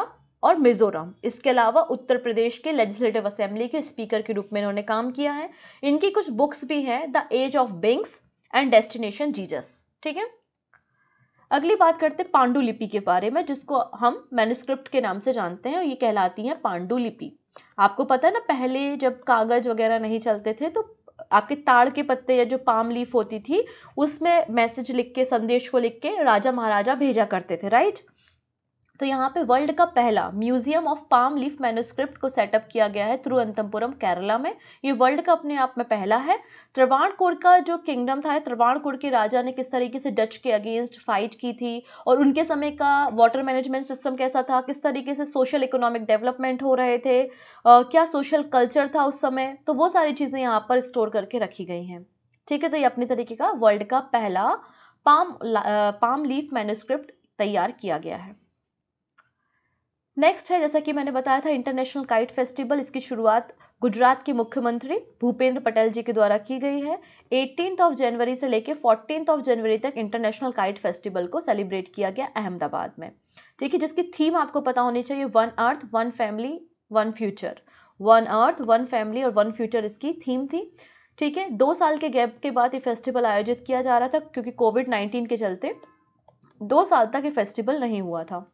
और मिजोरम इसके अलावा उत्तर प्रदेश के लेजिस्लेटिव असेंबली के स्पीकर के रूप में इन्होंने काम किया है इनकी कुछ बुक्स भी हैं the age of beings and destination Jesus ठीक है अगली बात करते हैं पांडुलिपि के बारे में जिसको हम मैनुस्क्रिप्ट के नाम से जानते हैं और ये कहलाती हैं पांडुलिपि आपको पता है ना पहले जब कागज़ वगैरह नहीं चलते थे तो आपके ताड़ के पत्ते या जो पाम लीफ होती थी उसमें मैसेज लिख के संदेश को लिख के राजा महाराजा भेजा करते थे राइट तो यहाँ पे वर्ल्ड का पहला museum of palm leaf manuscript को सेटअप किया गया है अंतमपुरम केरला में ये वर्ल्ड का अपने आप में पहला है त्रवाणकोर का जो किंगडम था त्रवाणकोर के राजा ने किस तरीके से डच के अगेंस्ट फाइट की थी और उनके समय का वाटर मैनेजमेंट सिस्टम कैसा था किस तरीके से सोशल इकोनॉमिक डेवलपमेंट हो रहे थे आ, क्या सोशल कल्चर था उस समय तो वो सारी चीज़ें यहाँ पर स्टोर करके रखी गई हैं ठीक है तो ये अपने तरीके का वर्ल्ड का पहला पाम पाम लीफ मैनुस्क्रिप्ट तैयार किया गया है नेक्स्ट है जैसा कि मैंने बताया था इंटरनेशनल काइट फेस्टिवल इसकी शुरुआत गुजरात के मुख्यमंत्री भूपेंद्र पटेल जी के द्वारा की गई है एटीन ऑफ जनवरी से लेकर फोर्टीन ऑफ जनवरी तक इंटरनेशनल काइट फेस्टिवल को सेलिब्रेट किया गया अहमदाबाद में ठीक है जिसकी थीम आपको पता होनी चाहिए one earth one family one future one earth one family और वन फ्यूचर इसकी थीम थी ठीक है दो साल के गैप के बाद ये फेस्टिवल आयोजित किया जा रहा था क्योंकि कोविड नाइन्टीन के चलते दो साल तक ये फेस्टिवल नहीं हुआ था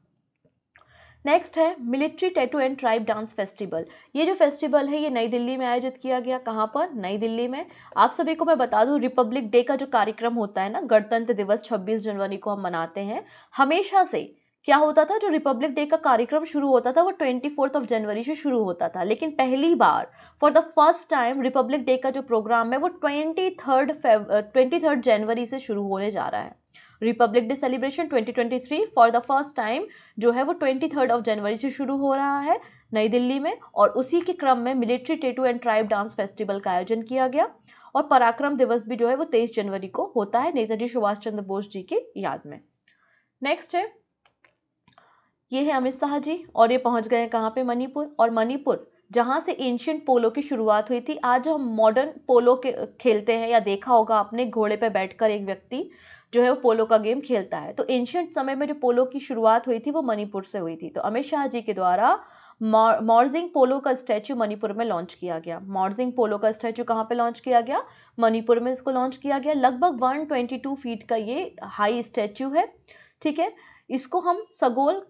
नेक्स्ट है military tattoo and tribe dance festival ये जो फेस्टिवल है ये नई दिल्ली में आयोजित किया गया कहाँ पर नई दिल्ली में आप सभी को मैं बता दूँ रिपब्लिक डे का जो कार्यक्रम होता है ना गणतंत्र दिवस छब्बीस जनवरी को हम मनाते हैं हमेशा से क्या होता था जो रिपब्लिक डे का कार्यक्रम शुरू होता था वो ट्वेंटी फोर्थ ऑफ जनवरी से शुरू होता था लेकिन पहली बार for the first time republic day का जो प्रोग्राम है वो ट्वेंटी थर्ड ट्वेंटी थर्ड जनवरी से शुरू होने जा रहा है republic day celebration 2023 for the first time जो है वो ट्वेंटी थर्ड ऑफ जनवरी से शुरू हो रहा है नई दिल्ली में और उसी के क्रम में military tattoo and tribe dance festival का आयोजन किया गया और पराक्रम दिवस भी जो है वो तेईस जनवरी को होता है नेताजी सुभाष चंद्र बोस जी की याद में नेक्स्ट है ये है अमित शाह जी और ये पहुंच गए हैं कहाँ पे मणिपुर और मणिपुर जहाँ से एंशियंट पोलो की शुरुआत हुई थी आज हम मॉडर्न पोलो के खेलते हैं या देखा होगा आपने घोड़े पे बैठकर एक व्यक्ति जो है वो पोलो का गेम खेलता है तो एंशियंट समय में जो पोलो की शुरुआत हुई थी वो मणिपुर से हुई थी तो अमित शाह जी के द्वारा मॉर्जिंग पोलो का स्टैचू मणिपुर में लॉन्च किया गया मॉर्जिंग पोलो का स्टैचू कहाँ पे लॉन्च किया गया मणिपुर में इसको लॉन्च किया गया लगभग 122 फीट का ये हाई स्टैचू है ठीक है इसको हम सगोल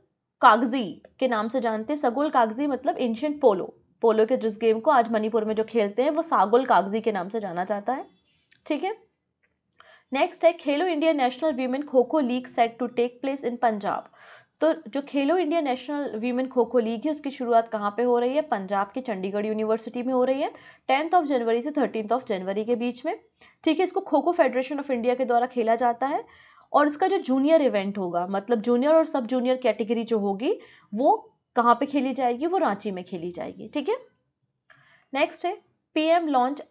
कागजी के नाम से जानते हैं सगोल कागजी मतलब एंशियंट पोलो पोलो के जिस गेम को आज मणिपुर में जो खेलते हैं वो सागोल कागजी के नाम से जाना जाता है ठीक है नेक्स्ट है खेलो India national women kho kho league set to take place in Punjab तो जो खेलो India national women kho kho league है उसकी शुरुआत कहाँ पे हो रही है पंजाब के चंडीगढ़ यूनिवर्सिटी में हो रही है टेंथ ऑफ जनवरी से थर्टीन ऑफ जनवरी के बीच में ठीक है इसको खो खो फेडरेशन ऑफ इंडिया के द्वारा खेला जाता है और इसका जो जूनियर इवेंट होगा मतलब जूनियर और सब जूनियर कैटेगरी जो होगी वो कहाँ पे खेली जाएगी वो रांची में खेली जाएगी ठीक है नेक्स्ट है PM launch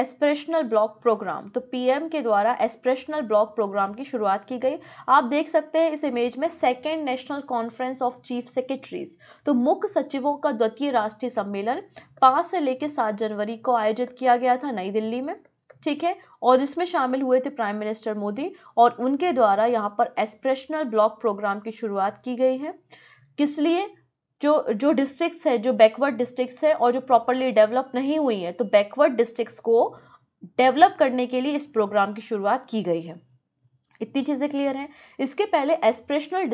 aspirational block program तो पीएम के द्वारा एस्परेशनल ब्लॉक प्रोग्राम की शुरुआत की गई आप देख सकते हैं इस इमेज में second national conference of chief secretaries तो मुख्य सचिवों का द्वितीय राष्ट्रीय सम्मेलन पाँच से लेकर सात जनवरी को आयोजित किया गया था नई दिल्ली में ठीक है और इसमें शामिल हुए थे प्राइम मिनिस्टर मोदी और उनके द्वारा यहाँ पर एस्परेशनल ब्लॉक प्रोग्राम की शुरुआत की गई है किस लिए जो जो डिस्ट्रिक्ट्स है जो बैकवर्ड डिस्ट्रिक्ट्स है और जो प्रॉपरली डेवलप नहीं हुई है तो बैकवर्ड डिस्ट्रिक्ट्स को डेवलप करने के लिए इस प्रोग्राम की शुरुआत की गई है इतनी चीज़ें क्लियर हैं इसके पहले एस्परेशनल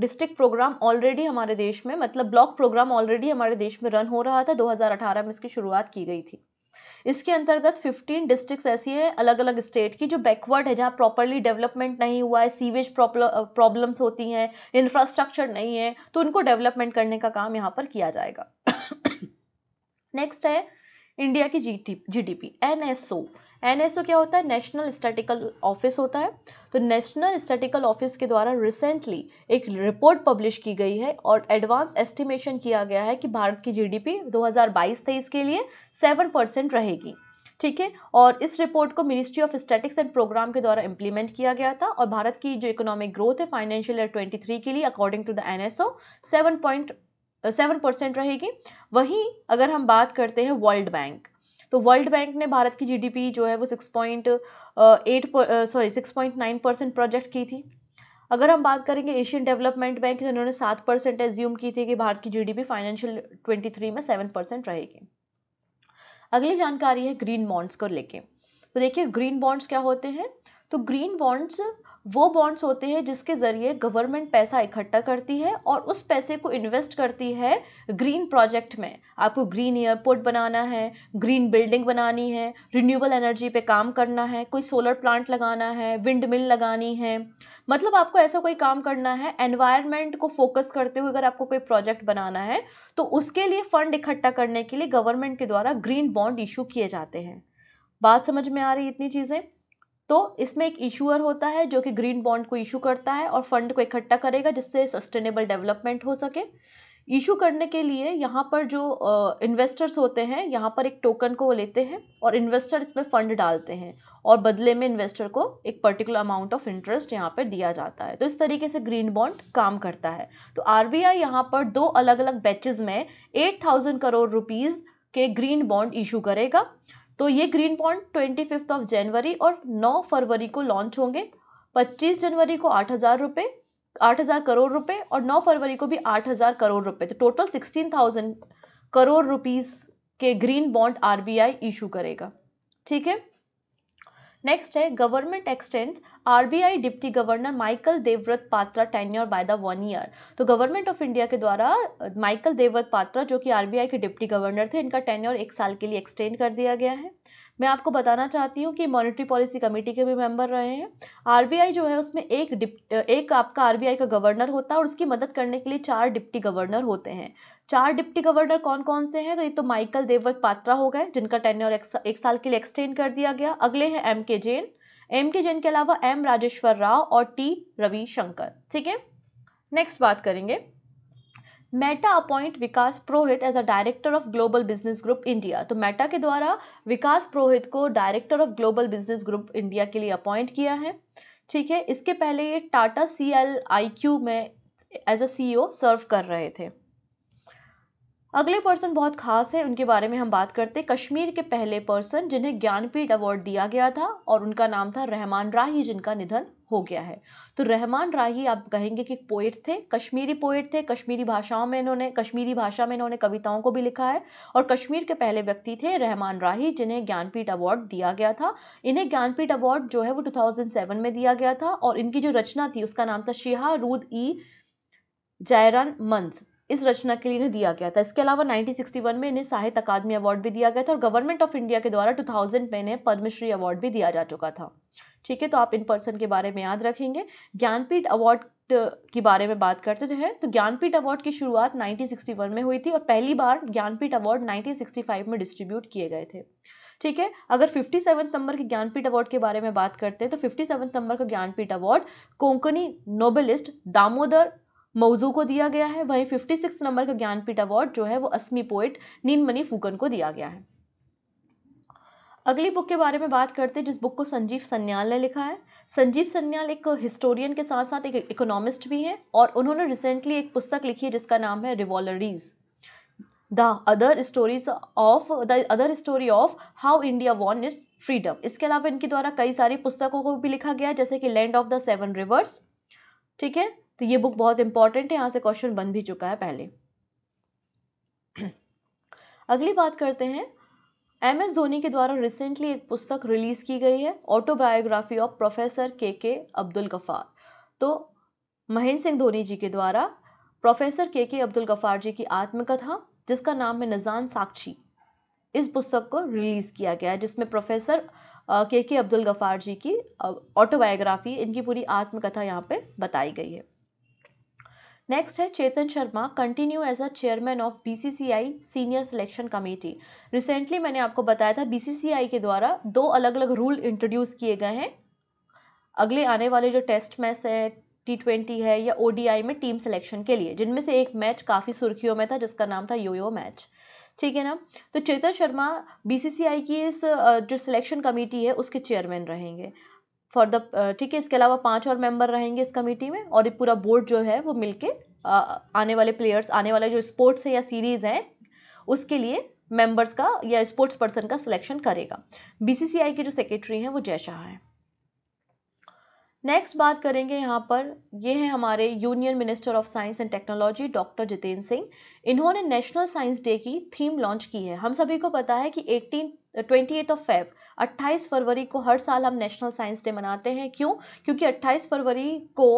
डिस्ट्रिक्ट प्रोग्राम ऑलरेडी हमारे देश में मतलब ब्लॉक प्रोग्राम ऑलरेडी हमारे देश में रन हो रहा था 2018 में इसकी शुरुआत की गई थी इसके अंतर्गत 15 डिस्ट्रिक्ट्स ऐसी हैं अलग अलग स्टेट की जो बैकवर्ड है जहाँ प्रॉपरली डेवलपमेंट नहीं हुआ है सीवेज प्रॉब्लम्स होती हैं इंफ्रास्ट्रक्चर नहीं है तो उनको डेवलपमेंट करने का काम यहाँ पर किया जाएगा नेक्स्ट है इंडिया की G T G D P N S O N क्या होता है नेशनल स्टैटिकल ऑफिस होता है तो नेशनल स्टैटिकल ऑफिस के द्वारा रिसेंटली एक रिपोर्ट पब्लिश की गई है और एडवांस एस्टिमेशन किया गया है कि भारत की जीडीपी 2022 तेईस के लिए 7 परसेंट रहेगी ठीक है और इस रिपोर्ट को ministry of statics and program के द्वारा इंप्लीमेंट किया गया था और भारत की जो इकोनॉमिक ग्रोथ है फाइनेंशियल ईयर थ्री के लिए according to the N point seven percent रहेगी वहीं अगर हम बात करते हैं वर्ल्ड बैंक तो वर्ल्ड बैंक ने भारत की जीडीपी जो है वो six point eight sorry six point nine percent project की थी अगर हम बात करेंगे एशियन डेवलपमेंट बैंक तो इन्होंने सात परसेंट एज्यूम की थी कि भारत की जीडीपी फाइनेंशियल ट्वेंटी थ्री में सेवन परसेंट रहेगी अगली जानकारी है ग्रीन बॉन्ड्स को लेके तो देखिए ग्रीन बॉन्ड्स क्या होते हैं तो ग्रीन बॉन्ड्स वो बॉन्ड्स होते हैं जिसके ज़रिए गवर्नमेंट पैसा इकट्ठा करती है और उस पैसे को इन्वेस्ट करती है ग्रीन प्रोजेक्ट में आपको ग्रीन एयरपोर्ट बनाना है ग्रीन बिल्डिंग बनानी है रिन्यूबल एनर्जी पे काम करना है कोई सोलर प्लांट लगाना है विंड मिल लगानी है मतलब आपको ऐसा कोई काम करना है एनवायरमेंट को फोकस करते हुए अगर आपको कोई प्रोजेक्ट बनाना है तो उसके लिए फ़ंड इकट्ठा करने के लिए गवर्नमेंट के द्वारा ग्रीन बॉन्ड इशू किए जाते हैं बात समझ में आ रही इतनी चीज़ें तो इसमें एक इशूअर होता है जो कि ग्रीन बॉन्ड को इशू करता है और फंड को इकट्ठा करेगा जिससे सस्टेनेबल डेवलपमेंट हो सके इशू करने के लिए यहाँ पर जो इन्वेस्टर्स होते हैं यहाँ पर एक टोकन को लेते हैं और इन्वेस्टर इसमें फ़ंड डालते हैं और बदले में इन्वेस्टर को एक पर्टिकुलर अमाउंट ऑफ इंटरेस्ट यहाँ पर दिया जाता है तो इस तरीके से ग्रीन बॉन्ड काम करता है तो आर बी आई यहाँ पर दो अलग अलग बैचेज में एट थाउजेंड करोड़ रुपीज़ के ग्रीन बॉन्ड इशू करेगा तो ये green bond twenty fifth of January और नौ फरवरी को लॉन्च होंगे पच्चीस जनवरी को आठ हज़ार रुपये आठ हज़ार करोड़ रुपए और नौ फरवरी को भी आठ हज़ार करोड़ रुपए तो total sixteen thousand crore rupees के ग्रीन बॉन्ड आरबीआई इशू करेगा ठीक है नेक्स्ट है government extend RBI deputy governor Michael Debabrata Patra tenure by the one year तो गवर्नमेंट ऑफ इंडिया के द्वारा माइकल देवव्रत पात्रा जो कि आरबीआई के डिप्टी गवर्नर थे इनका टेन्योर एक साल के लिए एक्सटेंड कर दिया गया है मैं आपको बताना चाहती हूँ कि मॉनेटरी पॉलिसी कमेटी के भी मेंबर रहे हैं आरबीआई जो है उसमें एक एक आपका आरबीआई का गवर्नर होता है और उसकी मदद करने के लिए चार डिप्टी गवर्नर होते हैं चार डिप्टी गवर्नर कौन कौन से हैं तो ये तो माइकल देववत पात्रा हो गए जिनका टेन्योर एक, एक साल के लिए एक्सटेंड कर दिया गया अगले हैं एम के जैन एम के जैन के अलावा एम राजेश्वर राव और टी रविशंकर ठीक है नेक्स्ट बात करेंगे Meta appoint Vikas Purohit as a director of global business group India तो मेटा के द्वारा विकास पुरोहित को director of global business group India के लिए अपॉइंट किया है ठीक है इसके पहले ये Tata C L I Q में एज अ सी सर्व कर रहे थे अगले पर्सन बहुत खास है उनके बारे में हम बात करते हैं कश्मीर के पहले पर्सन जिन्हें ज्ञानपीठ अवार्ड दिया गया था और उनका नाम था रहमान राही जिनका निधन हो गया है तो रहमान राही आप कहेंगे कि पोइट थे कश्मीरी पोइट थे कश्मीरी भाषाओं में इन्होंने कश्मीरी भाषा में इन्होंने कविताओं को भी लिखा है और कश्मीर के पहले व्यक्ति थे रहमान राही जिन्हें ज्ञानपीठ अवार्ड दिया गया था इन्हें ज्ञानपीठ अवार्ड जो है वो टू में दिया गया था और इनकी जो रचना थी उसका नाम था शिहा रूद ई जयरान मंज इस रचना के लिए इन्हें दिया गया था इसके अलावा 1961 में इन्हें साहित्य अकादमी अवार्ड भी दिया गया था और गवर्नमेंट ऑफ इंडिया के द्वारा 2000 में इन्हें पद्मश्री अवार्ड भी दिया जा चुका था ठीक है तो आप इन पर्सन के बारे में याद रखेंगे ज्ञानपीठ अवार्ड के बारे में बात करते हैं तो ज्ञानपीठ अवार्ड की शुरुआत 1961 में हुई थी और पहली बार ज्ञानपीठ अवार्ड 1965 में डिस्ट्रीब्यूट किए गए थे ठीक है अगर फिफ्टी नंबर के ज्ञानपीठ अवार्ड के बारे में बात करते हैं तो फिफ्टी नंबर का ज्ञानपीठ अवार्ड कोंकनी नोबेलिस्ट दामोदर मौजू को दिया गया है वहीं 56 नंबर का ज्ञानपीठ अवार्ड जो है वो असमी पोइट नीनमणि फूकन को दिया गया है अगली बुक के बारे में बात करते हैं जिस बुक को संजीव सन्याल ने लिखा है संजीव सन्याल एक हिस्टोरियन के साथ साथ एक इकोनॉमिस्ट भी हैं और उन्होंने रिसेंटली एक पुस्तक लिखी है जिसका नाम है रिवॉलरीज the other stories of the other story of how India won its freedom इसके अलावा इनके द्वारा कई सारी पुस्तकों को भी लिखा गया है जैसे कि land of the seven rivers ठीक है तो ये बुक बहुत इंपॉर्टेंट है यहाँ से क्वेश्चन बन भी चुका है पहले अगली बात करते हैं एम एस धोनी के द्वारा रिसेंटली एक पुस्तक रिलीज़ की गई है ऑटोबायोग्राफी ऑफ प्रोफेसर के के अब्दुल गफ़ार तो महेंद्र सिंह धोनी जी के द्वारा प्रोफेसर के के अब्दुल गफ़ार जी की आत्मकथा जिसका नाम है नज़ान साक्षी इस पुस्तक को रिलीज़ किया गया है जिसमें प्रोफेसर के के अब्दुल गफ़ार जी की ऑटोबायोग्राफी इनकी पूरी आत्मकथा यहाँ पे बताई गई है नेक्स्ट है Chetan Sharma continue as a chairman of BCCI senior selection committee recently मैंने आपको बताया था बीसीसीआई के द्वारा दो अलग अलग रूल इंट्रोड्यूस किए गए हैं अगले आने वाले जो टेस्ट मैच हैं टी ट्वेंटी है या ओडीआई में टीम सिलेक्शन के लिए जिनमें से एक मैच काफ़ी सुर्खियों में था जिसका नाम था योयो मैच ठीक है ना तो चेतन शर्मा बीसीसीआई की इस जो सिलेक्शन कमेटी है उसके चेयरमैन रहेंगे फॉर द uh, ठीक है इसके अलावा पांच और मेंबर रहेंगे इस कमेटी में और ये पूरा बोर्ड जो है वो मिलके uh, आने वाले प्लेयर्स आने वाले जो स्पोर्ट्स है या सीरीज़ हैं उसके लिए मेंबर्स का या स्पोर्ट्स पर्सन का सिलेक्शन करेगा बीसीसीआई के जो सेक्रेटरी हैं वो जय शाह हैं नेक्स्ट बात करेंगे यहाँ पर ये है हमारे union minister of science and technology doctor Jitendra Singh इन्होंने नेशनल साइंस डे की थीम लॉन्च की है हम सभी को पता है कि eighteen twenty eight of Feb 28 फरवरी को हर साल हम नेशनल साइंस डे मनाते हैं क्यों क्योंकि 28 फरवरी को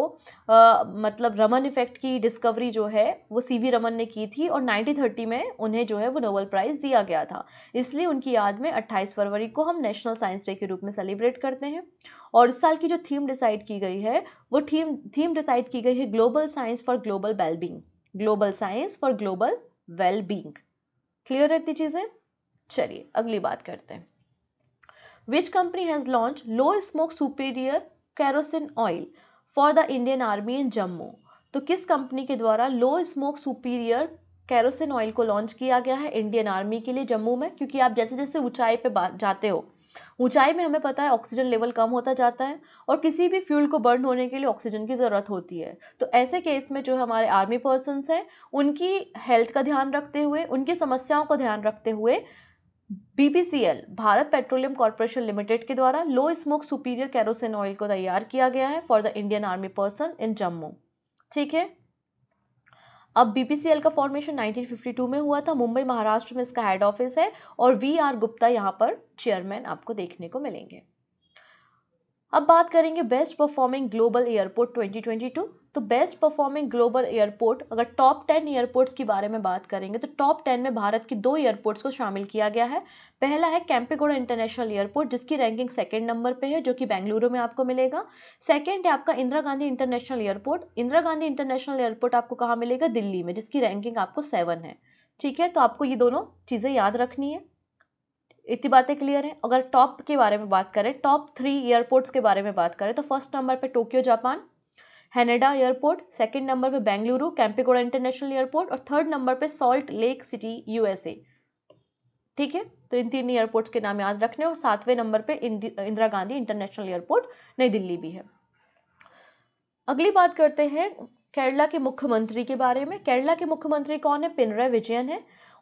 आ, मतलब रमन इफेक्ट की डिस्कवरी जो है वो सी वी रमन ने की थी और 1930 में उन्हें जो है वो नोबल प्राइज़ दिया गया था इसलिए उनकी याद में 28 फरवरी को हम नेशनल साइंस डे के रूप में सेलिब्रेट करते हैं और इस साल की जो थीम डिसाइड की गई है वो थीम थीम डिसाइड की गई है global science for global wellbeing global science for global wellbeing clear रहती चीज़ें चलिए अगली बात करते हैं which company has launched low smoke superior kerosene oil for the Indian Army in Jammu. तो किस कंपनी के द्वारा low smoke superior kerosene oil को लॉन्च किया गया है इंडियन आर्मी के लिए जम्मू में क्योंकि आप जैसे जैसे ऊंचाई पे जाते हो ऊंचाई में हमें पता है ऑक्सीजन लेवल कम होता जाता है और किसी भी फ्यूल को बर्न होने के लिए ऑक्सीजन की ज़रूरत होती है तो ऐसे केस में जो हमारे आर्मी पर्सनस हैं उनकी हेल्थ का ध्यान रखते हुए उनकी समस्याओं का ध्यान रखते हुए BPCL Bharat petroleum corporation limited के द्वारा low smoke superior kerosene oil को तैयार किया गया है for the Indian army person in Jammu ठीक है अब बीपीसीएल का फॉर्मेशन 1952 में हुआ था मुंबई महाराष्ट्र में इसका हेड ऑफिस है और वी आर गुप्ता यहाँ पर चेयरमैन आपको देखने को मिलेंगे अब बात करेंगे बेस्ट परफॉर्मिंग ग्लोबल एयरपोर्ट 2022 तो बेस्ट परफॉर्मिंग ग्लोबल एयरपोर्ट अगर टॉप टेन एयरपोर्ट्स के बारे में बात करेंगे तो टॉप टेन में भारत की दो एयरपोर्ट्स को शामिल किया गया है पहला है कैंपेगोड़ा इंटरनेशनल एयरपोर्ट जिसकी रैंकिंग सेकंड नंबर पे है जो कि बेंगलुरु में आपको मिलेगा सेकेंड है आपका Indira Gandhi international airport Indira Gandhi international airport आपको कहाँ मिलेगा दिल्ली में जिसकी रैंकिंग आपको सेवन है ठीक है तो आपको ये दोनों चीज़ें याद रखनी है इतनी बातें क्लियर हैं अगर टॉप के बारे में बात करें टॉप थ्री एयरपोर्ट्स के बारे में बात करें तो फर्स्ट नंबर पे Tokyo Japan Haneda airport second number पर बेंगलुरु कैंपिकोड़ा इंटरनेशनल एयरपोर्ट और थर्ड नंबर पे सॉल्ट लेक सिटी यूएसए ठीक है तो इन तीन एयरपोर्ट्स के नाम याद रखने और सातवें नंबर पे इंदिरा गांधी इंटरनेशनल एयरपोर्ट नई दिल्ली भी है अगली बात करते हैं केरला के मुख्यमंत्री के बारे में केरला के मुख्यमंत्री कौन है पिनरा विजयन है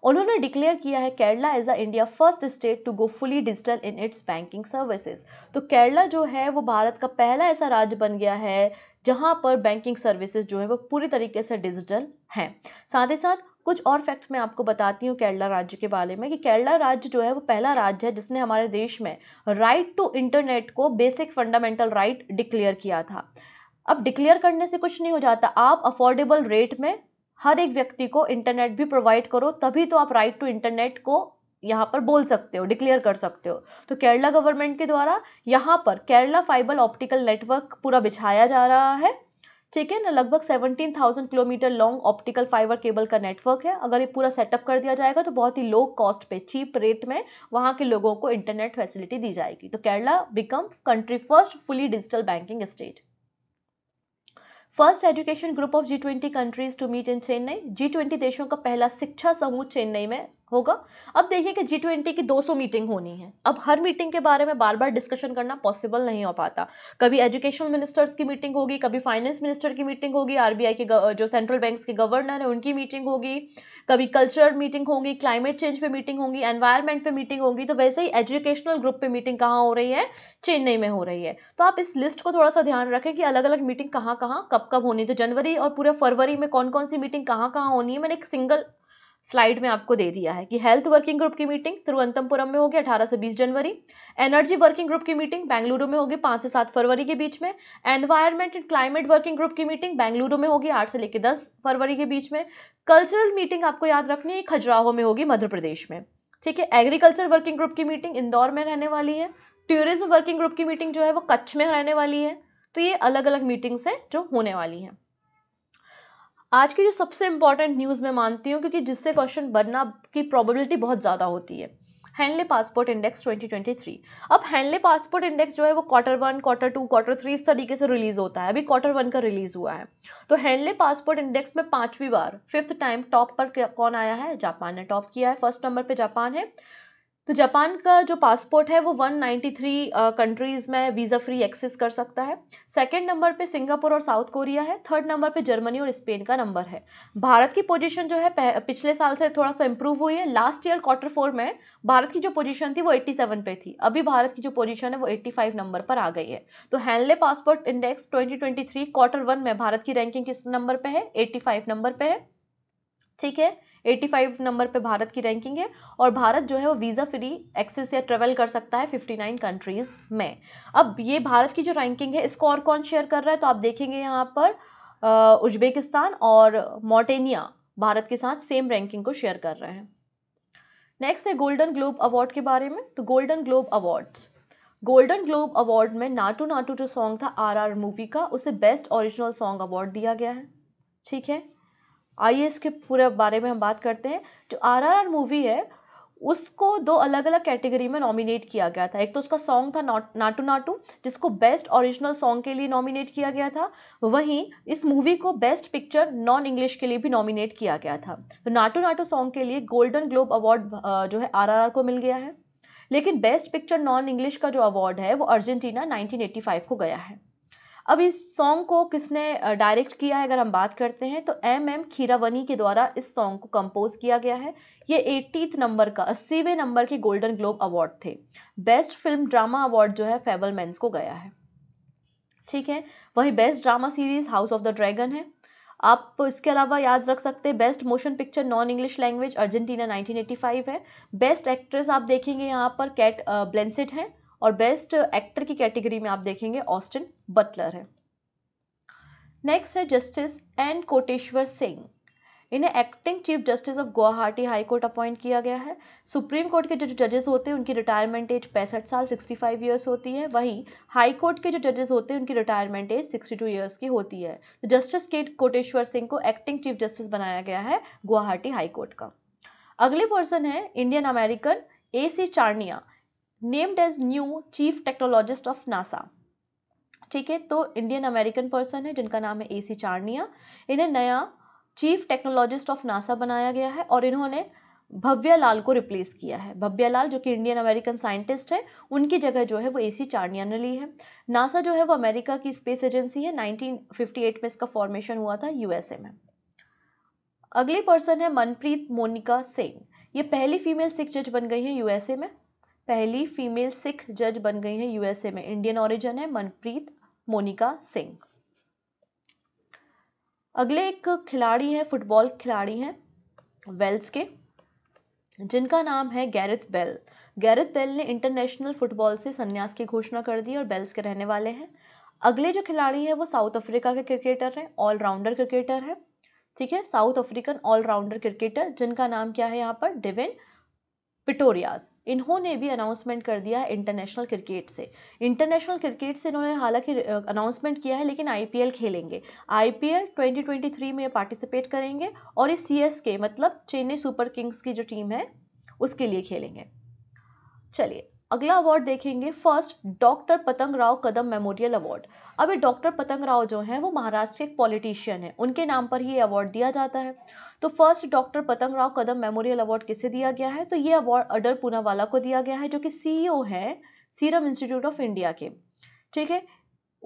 उन्होंने डिक्लेयर किया है Kerala as a India first state to go fully digital in its banking services तो केरला जो है वो भारत का पहला ऐसा राज्य बन गया है जहाँ पर बैंकिंग सर्विसेज जो है वो पूरी तरीके से डिजिटल हैं साथ ही साथ कुछ और फैक्ट्स मैं आपको बताती हूँ केरला राज्य के बारे में कि केरला राज्य जो है वो पहला राज्य है जिसने हमारे देश में राइट टू इंटरनेट को बेसिक फंडामेंटल राइट डिक्लेयर किया था अब डिक्लेयर करने से कुछ नहीं हो जाता आप अफोर्डेबल रेट में हर एक व्यक्ति को इंटरनेट भी प्रोवाइड करो तभी तो आप राइट टू इंटरनेट को यहाँ पर बोल सकते हो डिक्लेयर कर सकते हो तो केरला गवर्नमेंट के द्वारा यहाँ पर केरला फाइबर ऑप्टिकल नेटवर्क पूरा बिछाया जा रहा है ठीक है ना लगभग 17,000 kilometre long optical fibre cable का नेटवर्क है अगर ये पूरा सेटअप कर दिया जाएगा तो बहुत ही लो कॉस्ट पे चीप रेट में वहाँ के लोगों को इंटरनेट फैसिलिटी दी जाएगी तो Kerala become country first fully digital banking state first education group of G twenty countries to meet in Chennai G twenty देशों का पहला शिक्षा समूह चेन्नई में होगा अब देखिए कि जी ट्वेंटी की 200 मीटिंग होनी है अब हर मीटिंग के बारे में बार बार डिस्कशन करना पॉसिबल नहीं हो पाता कभी एजुकेशन मिनिस्टर्स की मीटिंग होगी कभी फाइनेंस मिनिस्टर की मीटिंग होगी आरबीआई के जो सेंट्रल बैंक्स के गवर्नर हैं उनकी मीटिंग होगी कभी कल्चर मीटिंग होगी क्लाइमेट चेंज पे मीटिंग होगी एनवायरमेंट पे मीटिंग होगी तो वैसे ही एजुकेशनल ग्रुप पे मीटिंग कहाँ हो रही है चेन्नई में हो रही है तो आप इस लिस्ट को थोड़ा सा ध्यान रखें कि अलग अलग मीटिंग कहाँ कहाँ कब कब होनी है तो जनवरी और पूरे फरवरी में कौन कौन सी मीटिंग कहाँ कहाँ होनी है मैंने एक सिंगल स्लाइड में आपको दे दिया है कि हेल्थ वर्किंग ग्रुप की मीटिंग तिरुवंतमपुरम में होगी 18 से 20 जनवरी एनर्जी वर्किंग ग्रुप की मीटिंग बेंगलुरु में होगी 5 से 7 फरवरी के बीच में environment and climate working group की मीटिंग बेंगलुरु में होगी 8 से लेकर 10 फरवरी के बीच में कल्चरल मीटिंग आपको याद रखनी है खजुराहो में होगी मध्य प्रदेश में ठीक है एग्रीकल्चर वर्किंग ग्रुप की मीटिंग इंदौर में रहने वाली है टूरिज्म वर्किंग ग्रुप की मीटिंग जो है वो कच्छ में रहने वाली है तो ये अलग अलग मीटिंग्स हैं जो होने वाली हैं आज की जो सबसे इंपॉर्टेंट न्यूज़ मैं मानती हूँ क्योंकि जिससे क्वेश्चन बनना की प्रोबेबिलिटी बहुत ज़्यादा होती है हैंडले पासपोर्ट इंडेक्स 2023 अब हैंडले पासपोर्ट इंडेक्स जो है वो quarter one quarter two quarter three इस तरीके से रिलीज होता है अभी क्वार्टर वन का रिलीज हुआ है तो हैंडले पासपोर्ट इंडेक्स में पांचवी बार फिफ्थ टाइम टॉप पर कौन आया है जापान ने टॉप किया है फर्स्ट नंबर पे जापान है तो जापान का जो पासपोर्ट है वो 193 कंट्रीज़ में वीज़ा फ्री एक्सेस कर सकता है सेकंड नंबर पे सिंगापुर और साउथ कोरिया है थर्ड नंबर पे जर्मनी और स्पेन का नंबर है भारत की पोजीशन जो है पिछले साल से थोड़ा सा इम्प्रूव हुई है लास्ट ईयर क्वार्टर फोर में भारत की जो पोजीशन थी वो 87 पे थी अभी भारत की जो पोजीशन है वो एट्टी नंबर पर आ गई है तो Henley passport index twenty quarter one में भारत की रैंकिंग किस नंबर पर है एट्टी नंबर पर है ठीक है फाइव नंबर पर भारत की रैंकिंग है और भारत जो है वो वीज़ा फ्री एक्सेस या ट्रेवल कर सकता है फिफ्टी नाइन कंट्रीज़ में अब ये भारत की जो रैंकिंग है इसको और कौन शेयर कर रहा है तो आप देखेंगे यहाँ पर उज्बेकिस्तान और मोटेनिया भारत के साथ सेम रैंकिंग को शेयर कर रहे हैं नेक्स्ट है गोल्डन ग्लोब अवार्ड के बारे में तो golden globe awards golden globe award में नाटू नाटू जो सॉन्ग था आर आर मूवी का उसे बेस्ट ओरिजिनल सॉन्ग अवार्ड दिया गया है ठीक है आइए इसके पूरे बारे में हम बात करते हैं जो आरआरआर मूवी है उसको दो अलग अलग कैटेगरी में नॉमिनेट किया गया था एक तो उसका सॉन्ग था नाटू नाटू जिसको बेस्ट ओरिजिनल सॉन्ग के लिए नॉमिनेट किया गया था वहीं इस मूवी को बेस्ट पिक्चर नॉन इंग्लिश के लिए भी नॉमिनेट किया गया था तो नाटू नाटू सॉन्ग के लिए गोल्डन ग्लोब अवार्ड जो है आर को मिल गया है लेकिन बेस्ट पिक्चर नॉन इंग्लिश का जो अवार्ड है वो अर्जेंटीना नाइनटीन को गया है अब इस सॉन्ग को किसने डायरेक्ट किया है अगर हम बात करते हैं तो एम एम खीरावनी के द्वारा इस सॉन्ग को कंपोज किया गया है ये एटीथ नंबर का अस्सीवें नंबर के गोल्डन ग्लोब अवार्ड थे बेस्ट फिल्म ड्रामा अवार्ड जो है फेवल मैंस को गया है ठीक है वही best drama series house of the dragon है आप इसके अलावा याद रख सकते हैं best motion picture non English language Argentina 1985 है बेस्ट एक्ट्रेस आप देखेंगे यहाँ पर कैट ब्लेंसिड हैं और बेस्ट एक्टर की कैटेगरी में आप देखेंगे ऑस्टिन बटलर है नेक्स्ट है जस्टिस एन कोटेश्वर सिंह इन्हें acting chief justice of Guwahati high court appoint किया गया है सुप्रीम कोर्ट के जो जजेस होते हैं उनकी रिटायरमेंट एज पैंसठ साल 65 ईयर्स होती है वहीं हाई कोर्ट के जो जजेस होते हैं उनकी रिटायरमेंट एज 62 ईयर्स की होती है तो जस्टिस के कोटेश्वर सिंह को एक्टिंग चीफ जस्टिस बनाया गया है गुवाहाटी हाई कोर्ट का अगले पर्सन है Indian American A C Charania named as new chief technologist of NASA ठीक है तो इंडियन अमेरिकन पर्सन है जिनका नाम है ए सी चारनिया इन्हें नया चीफ टेक्नोलॉजिस्ट ऑफ नासा बनाया गया है और इन्होंने भव्या लाल को रिप्लेस किया है भव्या लाल जो कि इंडियन अमेरिकन साइंटिस्ट है उनकी जगह जो है वो ए सी चारनिया ने ली है नासा जो है वो अमेरिका की स्पेस एजेंसी है 1958 में इसका फॉर्मेशन हुआ था यूएसए में अगली पर्सन है मनप्रीत मोनिका सिंह ये पहली फीमेल सिख जज बन गई है यूएसए में पहली फीमेल सिख जज बन गई हैं यूएसए में इंडियन ओरिजिन है मनप्रीत मोनिका सिंह अगले एक खिलाड़ी हैं फुटबॉल खिलाड़ी हैं वेल्स के जिनका नाम है गैरिथ बेल गैरिथ बेल ने इंटरनेशनल फुटबॉल से संन्यास की घोषणा कर दी और बेल्स के रहने वाले हैं अगले जो खिलाड़ी हैं वो साउथ अफ्रीका के क्रिकेटर हैं ऑलराउंडर क्रिकेटर हैं ठीक है साउथ अफ्रीकन ऑलराउंडर क्रिकेटर जिनका नाम क्या है यहाँ पर डिविन पिटोरियाज इन्होंने भी अनाउंसमेंट कर दिया है इंटरनेशनल क्रिकेट से इंटरनेशनल क्रिकेट से इन्होंने हालांकि अनाउंसमेंट किया है लेकिन आईपीएल खेलेंगे आईपीएल 2023 में पार्टिसिपेट करेंगे और ये सीएसके मतलब चेन्नई सुपर किंग्स की जो टीम है उसके लिए खेलेंगे चलिए अगला अवार्ड देखेंगे फर्स्ट डॉक्टर पतंग राव कदम मेमोरियल अवार्ड अब ये डॉक्टर पतंग राव जो हैं वो महाराष्ट्र के एक पॉलिटिशियन हैं उनके नाम पर ये अवार्ड दिया जाता है तो फर्स्ट डॉक्टर पतंग राव कदम मेमोरियल अवार्ड किसे दिया गया है तो ये अवार्ड अडर पूनावाला को दिया गया है जो कि सी e हैं सीरम इंस्टीट्यूट ऑफ इंडिया के ठीक है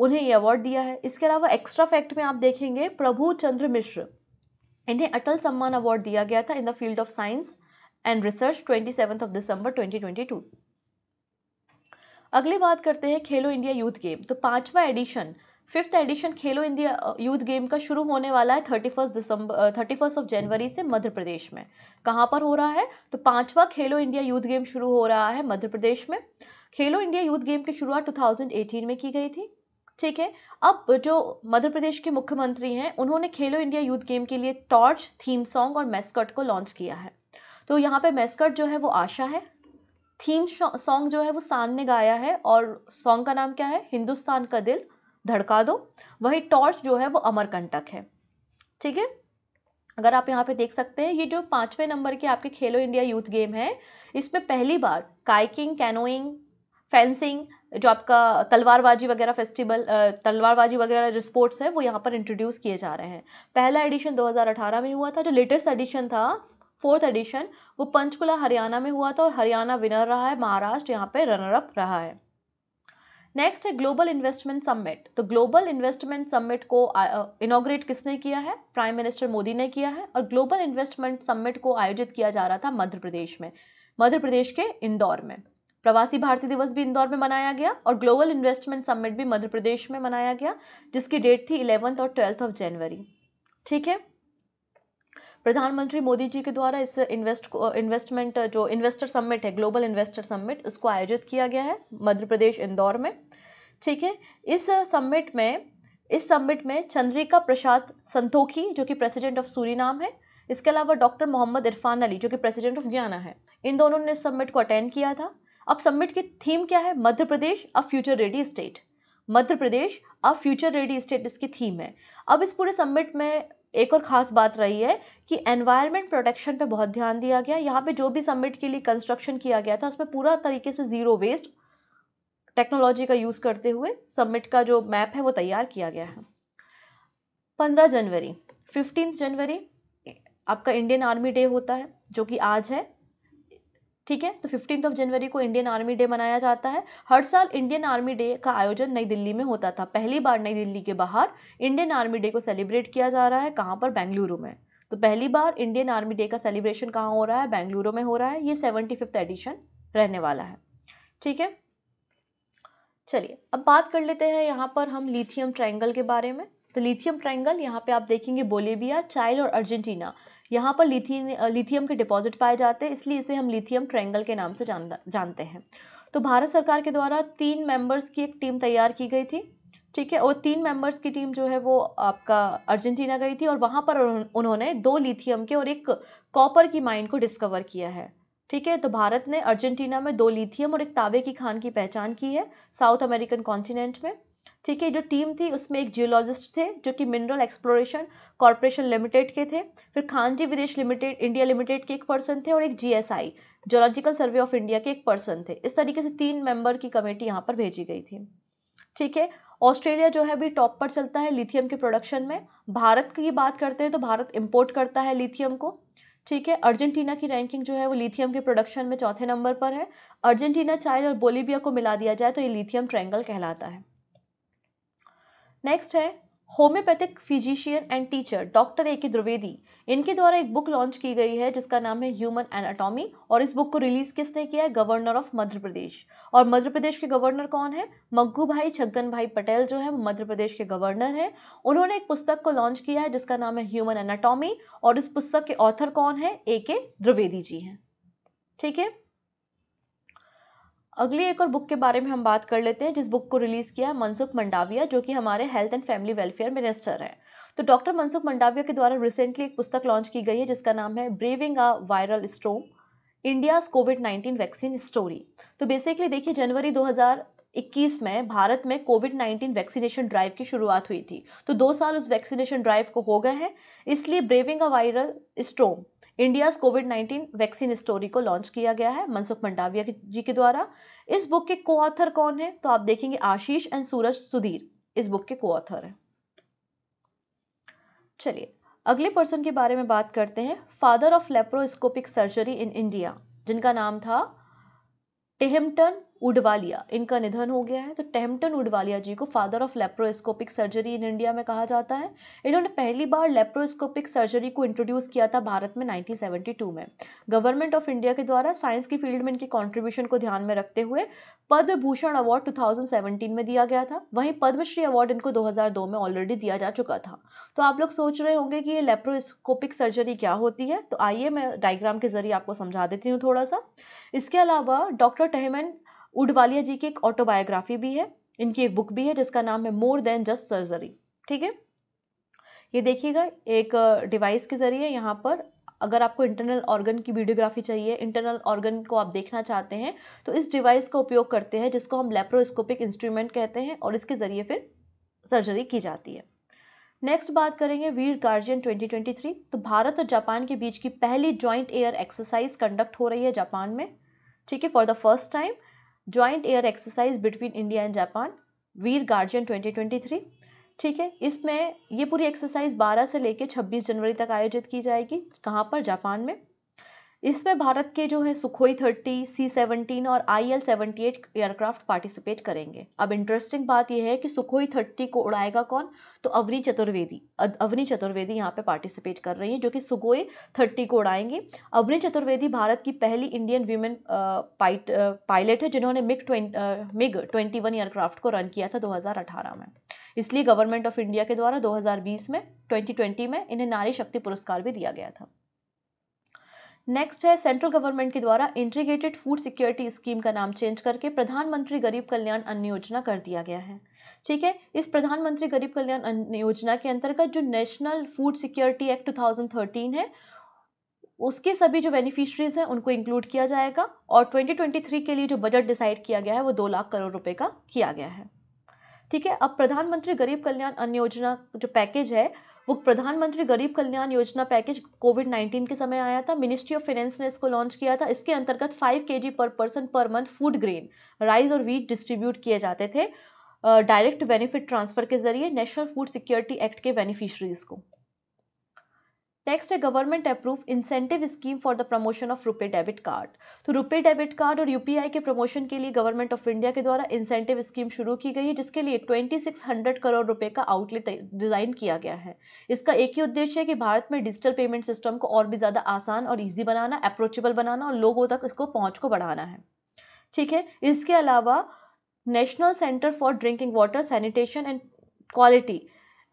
उन्हें ये अवार्ड दिया है इसके अलावा एक्स्ट्रा फैक्ट में आप देखेंगे प्रभु चंद्र मिश्र इन्हें अटल सम्मान अवार्ड दिया गया था in the field of science and research twenty seven of December twenty twenty two अगली बात करते हैं खेलो इंडिया यूथ गेम तो पाँचवा edition fifth edition Khelo India youth game का शुरू होने वाला है thirty first December thirty first of January से मध्य प्रदेश में कहाँ पर हो रहा है तो पाँचवा खेलो इंडिया यूथ गेम शुरू हो रहा है मध्य प्रदेश में खेलो इंडिया यूथ गेम की शुरुआत एटीन में की गई थी ठीक है अब जो मध्य प्रदेश के मुख्यमंत्री हैं उन्होंने खेलो इंडिया यूथ गेम के लिए टॉर्च थीम सॉन्ग और मेस्कट को लॉन्च किया है तो यहाँ पे मेस्कट जो है वो आशा है थीम सॉन्ग जो है वो सान ने गाया है और सॉन्ग का नाम क्या है हिंदुस्तान का दिल धड़का दो वही टॉर्च जो है वो अमरकंटक है ठीक है अगर आप यहाँ पे देख सकते हैं ये जो पाँचवें नंबर के आपके खेलो इंडिया यूथ गेम है इसमें पहली बार काइकिंग कैनोइंग फेंसिंग जो आपका तलवारबाजी वगैरह फेस्टिवल तलवारबाजी वगैरह जो स्पोर्ट्स है वो यहाँ पर इंट्रोड्यूस किए जा रहे हैं पहला एडिशन 2018 में हुआ था जो लेटेस्ट एडिशन था फोर्थ एडिशन वो पंचकुला हरियाणा में हुआ था और हरियाणा विनर रहा है महाराष्ट्र यहाँ पे रनर अप रहा है नेक्स्ट है ग्लोबल इन्वेस्टमेंट समिट तो ग्लोबल इन्वेस्टमेंट समिट को इनोग्रेट किसने किया है प्राइम मिनिस्टर मोदी ने किया है और ग्लोबल इन्वेस्टमेंट समिट को आयोजित किया जा रहा था मध्य प्रदेश में मध्य प्रदेश के इंदौर में प्रवासी भारतीय दिवस भी इंदौर में मनाया गया और ग्लोबल इन्वेस्टमेंट समिट भी मध्य प्रदेश में मनाया गया जिसकी डेट थी इलेवंथ और ट्वेल्थ ऑफ जनवरी ठीक है प्रधानमंत्री मोदी जी के द्वारा इस इन्वेस्ट इन्वेस्टमेंट जो इन्वेस्टर सम्मिट है ग्लोबल इन्वेस्टर सम्मिट उसको आयोजित किया गया है मध्य प्रदेश इंदौर में ठीक है इस सम्मिट में इस सम्मिट में चंद्रिका प्रसाद संतोखी जो कि प्रेसिडेंट ऑफ सूरी है इसके अलावा डॉक्टर मोहम्मद इरफान अली जो कि प्रेसिडेंट ऑफ ज्ञाना है इन दोनों ने सम्मिट को अटेंड किया था अब सम्मिट की थीम क्या है Madhya Pradesh a future ready state Madhya Pradesh a future ready state इसकी थीम है अब इस पूरे सम्मिट में एक और ख़ास बात रही है कि एनवायरनमेंट प्रोटेक्शन पे बहुत ध्यान दिया गया यहाँ पे जो भी समिट के लिए कंस्ट्रक्शन किया गया था उसमें पूरा तरीके से ज़ीरो वेस्ट टेक्नोलॉजी का यूज़ करते हुए समिट का जो मैप है वो तैयार किया गया है पंद्रह जनवरी फिफ्टीन जनवरी आपका इंडियन आर्मी डे होता है जो कि आज है ठीक है तो फिफ्टीन ऑफ जनवरी को इंडियन आर्मी डे मनाया जाता है हर साल इंडियन आर्मी डे का आयोजन नई दिल्ली में होता था पहली बार नई दिल्ली के बाहर इंडियन आर्मी डे को सेलिब्रेट किया जा रहा है कहाँ पर बेंगलुरु में तो पहली बार इंडियन आर्मी डे का सेलिब्रेशन कहाँ हो रहा है बेंगलुरु में हो रहा है ये सेवेंटी फिफ्थ एडिशन रहने वाला है ठीक है चलिए अब बात कर लेते हैं यहाँ पर हम लिथियम ट्रायंगल के बारे में तो लिथियम ट्रायंगल यहाँ पे आप देखेंगे बोलीविया चाइल और अर्जेंटीना यहाँ पर लिथियम लिथियम के डिपॉजिट पाए जाते हैं इसलिए इसे हम लिथियम ट्रैंगल के नाम से जान जानते हैं तो भारत सरकार के द्वारा तीन मेंबर्स की एक टीम तैयार की गई थी ठीक है और तीन मेंबर्स की टीम जो है वो आपका अर्जेंटीना गई थी और वहाँ पर उन्होंने दो लिथियम के और एक कॉपर की माइन को डिस्कवर किया है ठीक है तो भारत ने अर्जेंटीना में दो लिथियम और एक तावे की खान की पहचान की है साउथ अमेरिकन कॉन्टिनेंट में ठीक है जो टीम थी उसमें एक जियोलॉजिस्ट थे जो कि मिनरल एक्सप्लोरेशन कॉरपोरेशन लिमिटेड के थे फिर खानजी विदेश लिमिटेड इंडिया लिमिटेड के एक पर्सन थे और एक GSI geological survey of India के एक पर्सन थे इस तरीके से तीन मेंबर की कमेटी यहाँ पर भेजी गई थी ठीक है ऑस्ट्रेलिया जो है भी टॉप पर चलता है लिथियम के प्रोडक्शन में भारत की बात करते हैं तो भारत इम्पोर्ट करता है लिथियम को ठीक है अर्जेंटीना की रैंकिंग जो है वो लिथियम के प्रोडक्शन में चौथे नंबर पर है अर्जेंटीना चाइल और बोलीबिया को मिला दिया जाए तो ये लिथियम ट्रैंगल कहलाता है नेक्स्ट है homeopathic physician and teacher doctor A K द्रिवेदी इनके द्वारा एक बुक लॉन्च की गई है जिसका नाम है ह्यूमन एनाटॉमी और इस बुक को रिलीज किसने किया है गवर्नर ऑफ मध्य प्रदेश और मध्य प्रदेश के गवर्नर कौन है मग्गू भाई छग्गन भाई पटेल जो है वो मध्य प्रदेश के गवर्नर हैं उन्होंने एक पुस्तक को लॉन्च किया है जिसका नाम है ह्यूमन एनाटॉमी और इस पुस्तक के ऑथर कौन है ए के द्रिवेदी जी हैं ठीक है अगली एक और बुक के बारे में हम बात कर लेते हैं जिस बुक को रिलीज़ किया है मनसुख मंडाविया जो कि हमारे health and family welfare minister हैं तो डॉक्टर मनसुख मंडाविया के द्वारा रिसेंटली एक पुस्तक लॉन्च की गई है जिसका नाम है braving a viral storm India's covid nineteen vaccine story तो बेसिकली देखिए जनवरी 2021 में भारत में कोविड 19 वैक्सीनेशन ड्राइव की शुरुआत हुई थी तो दो साल उस वैक्सीनेशन ड्राइव को हो गए हैं इसलिए braving a viral storm India's covid 19 vaccine story को लॉन्च किया गया है मनसुख मंडाविया जी के द्वारा इस बुक के को ऑथर कौन है तो आप देखेंगे आशीष एंड सूरज सुधीर इस बुक के को ऑथर है चलिए अगले पर्सन के बारे में बात करते हैं father of laparoscopic surgery in India जिनका नाम था टिहमटन उडवालिया इनका निधन हो गया है तो टेम्पटन उडवालिया जी को father of laparoscopic surgery in India में कहा जाता है इन्होंने पहली बार लेप्रोस्कोपिक सर्जरी को इंट्रोड्यूस किया था भारत में 1972 में गवर्नमेंट ऑफ इंडिया के द्वारा साइंस की फील्ड में इनके कॉन्ट्रीब्यूशन को ध्यान में रखते हुए पद्म भूषण अवार्ड टू में दिया गया था वहीं पद्मश्री अवार्ड इनको दो में ऑलरेडी दिया जा चुका था तो आप लोग सोच रहे होंगे कि ये लेप्रोस्कोपिक सर्जरी क्या होती है तो आइए मैं डायग्राम के जरिए आपको समझा देती हूँ थोड़ा सा इसके अलावा डॉक्टर टहमेन उडवालिया जी की एक ऑटोबायोग्राफी भी है इनकी एक बुक भी है जिसका नाम है मोर देन जस्ट सर्जरी ठीक है ये देखिएगा एक डिवाइस के ज़रिए यहाँ पर अगर आपको इंटरनल ऑर्गन की वीडियोग्राफी चाहिए इंटरनल ऑर्गन को आप देखना चाहते हैं तो इस डिवाइस का उपयोग करते हैं जिसको हम लेप्रोस्कोपिक इंस्ट्रूमेंट कहते हैं और इसके ज़रिए फिर सर्जरी की जाती है नेक्स्ट बात करेंगे वीर गार्जियन 2023 तो भारत और जापान के बीच की पहली ज्वाइंट एयर एक्सरसाइज कंडक्ट हो रही है जापान में ठीक है for the first time joint air exercise between India and Japan Veer Guardian 2023 ठीक है इसमें ये पूरी एक्सरसाइज 12 से लेकर 26 जनवरी तक आयोजित की जाएगी कहाँ पर जापान में इसमें भारत के जो है सुखोई थर्टी सी सेवनटीन और I L seventy eight aircraft participate करेंगे अब इंटरेस्टिंग बात यह है कि सुखोई थर्टी को उड़ाएगा कौन तो अवनी चतुर्वेदी अवनी चतुर्वेदी यहाँ पे पार्टिसिपेट कर रही हैं जो कि सुखोई थर्टी को उड़ाएंगी अवनी चतुर्वेदी भारत की पहली इंडियन वीमेन पायलट है जिन्होंने MiG twenty MiG twenty one aircraft को रन किया था दो में इसलिए गवर्नमेंट ऑफ इंडिया के द्वारा दो में ट्वेंटी में इन्हें नारी शक्ति पुरस्कार भी दिया गया था नेक्स्ट है सेंट्रल गवर्नमेंट के द्वारा इंटीग्रेटेड फूड सिक्योरिटी स्कीम का नाम चेंज करके प्रधानमंत्री गरीब कल्याण अन्न योजना कर दिया गया है ठीक है इस प्रधानमंत्री गरीब कल्याण अन्न योजना के अंतर्गत जो नेशनल फूड सिक्योरिटी एक्ट 2013 है उसके सभी जो बेनिफिशरीज हैं उनको इंक्लूड किया जाएगा और 2023 के लिए जो बजट डिसाइड किया गया है वो दो लाख करोड़ रुपए का किया गया है ठीक है अब प्रधानमंत्री गरीब कल्याण अन्न योजना जो पैकेज है वो प्रधानमंत्री गरीब कल्याण योजना पैकेज कोविड नाइन्टीन के समय आया था मिनिस्ट्री ऑफ फाइनेंस ने इसको लॉन्च किया था इसके अंतर्गत फाइव के पर पर्सन पर मंथ फूड ग्रेन राइस और वीट डिस्ट्रीब्यूट किए जाते थे डायरेक्ट बेनिफिट ट्रांसफर के जरिए नेशनल फूड सिक्योरिटी एक्ट के बेनिफिशरीज को नेक्स्ट है government approve incentive scheme for the promotion of RuPay debit card तो रुपे डेबिट कार्ड और यूपीआई के प्रमोशन के लिए गवर्नमेंट ऑफ इंडिया के द्वारा इंसेंटिव स्कीम शुरू की गई है जिसके लिए 2600 करोड़ रुपए का आउटलेट डिजाइन किया गया है इसका एक ही उद्देश्य है कि भारत में डिजिटल पेमेंट सिस्टम को और भी ज़्यादा आसान और ईजी बनाना अप्रोचेबल बनाना और लोगों तक इसको पहुँच को बढ़ाना है ठीक है इसके अलावा national centre for drinking water sanitation and quality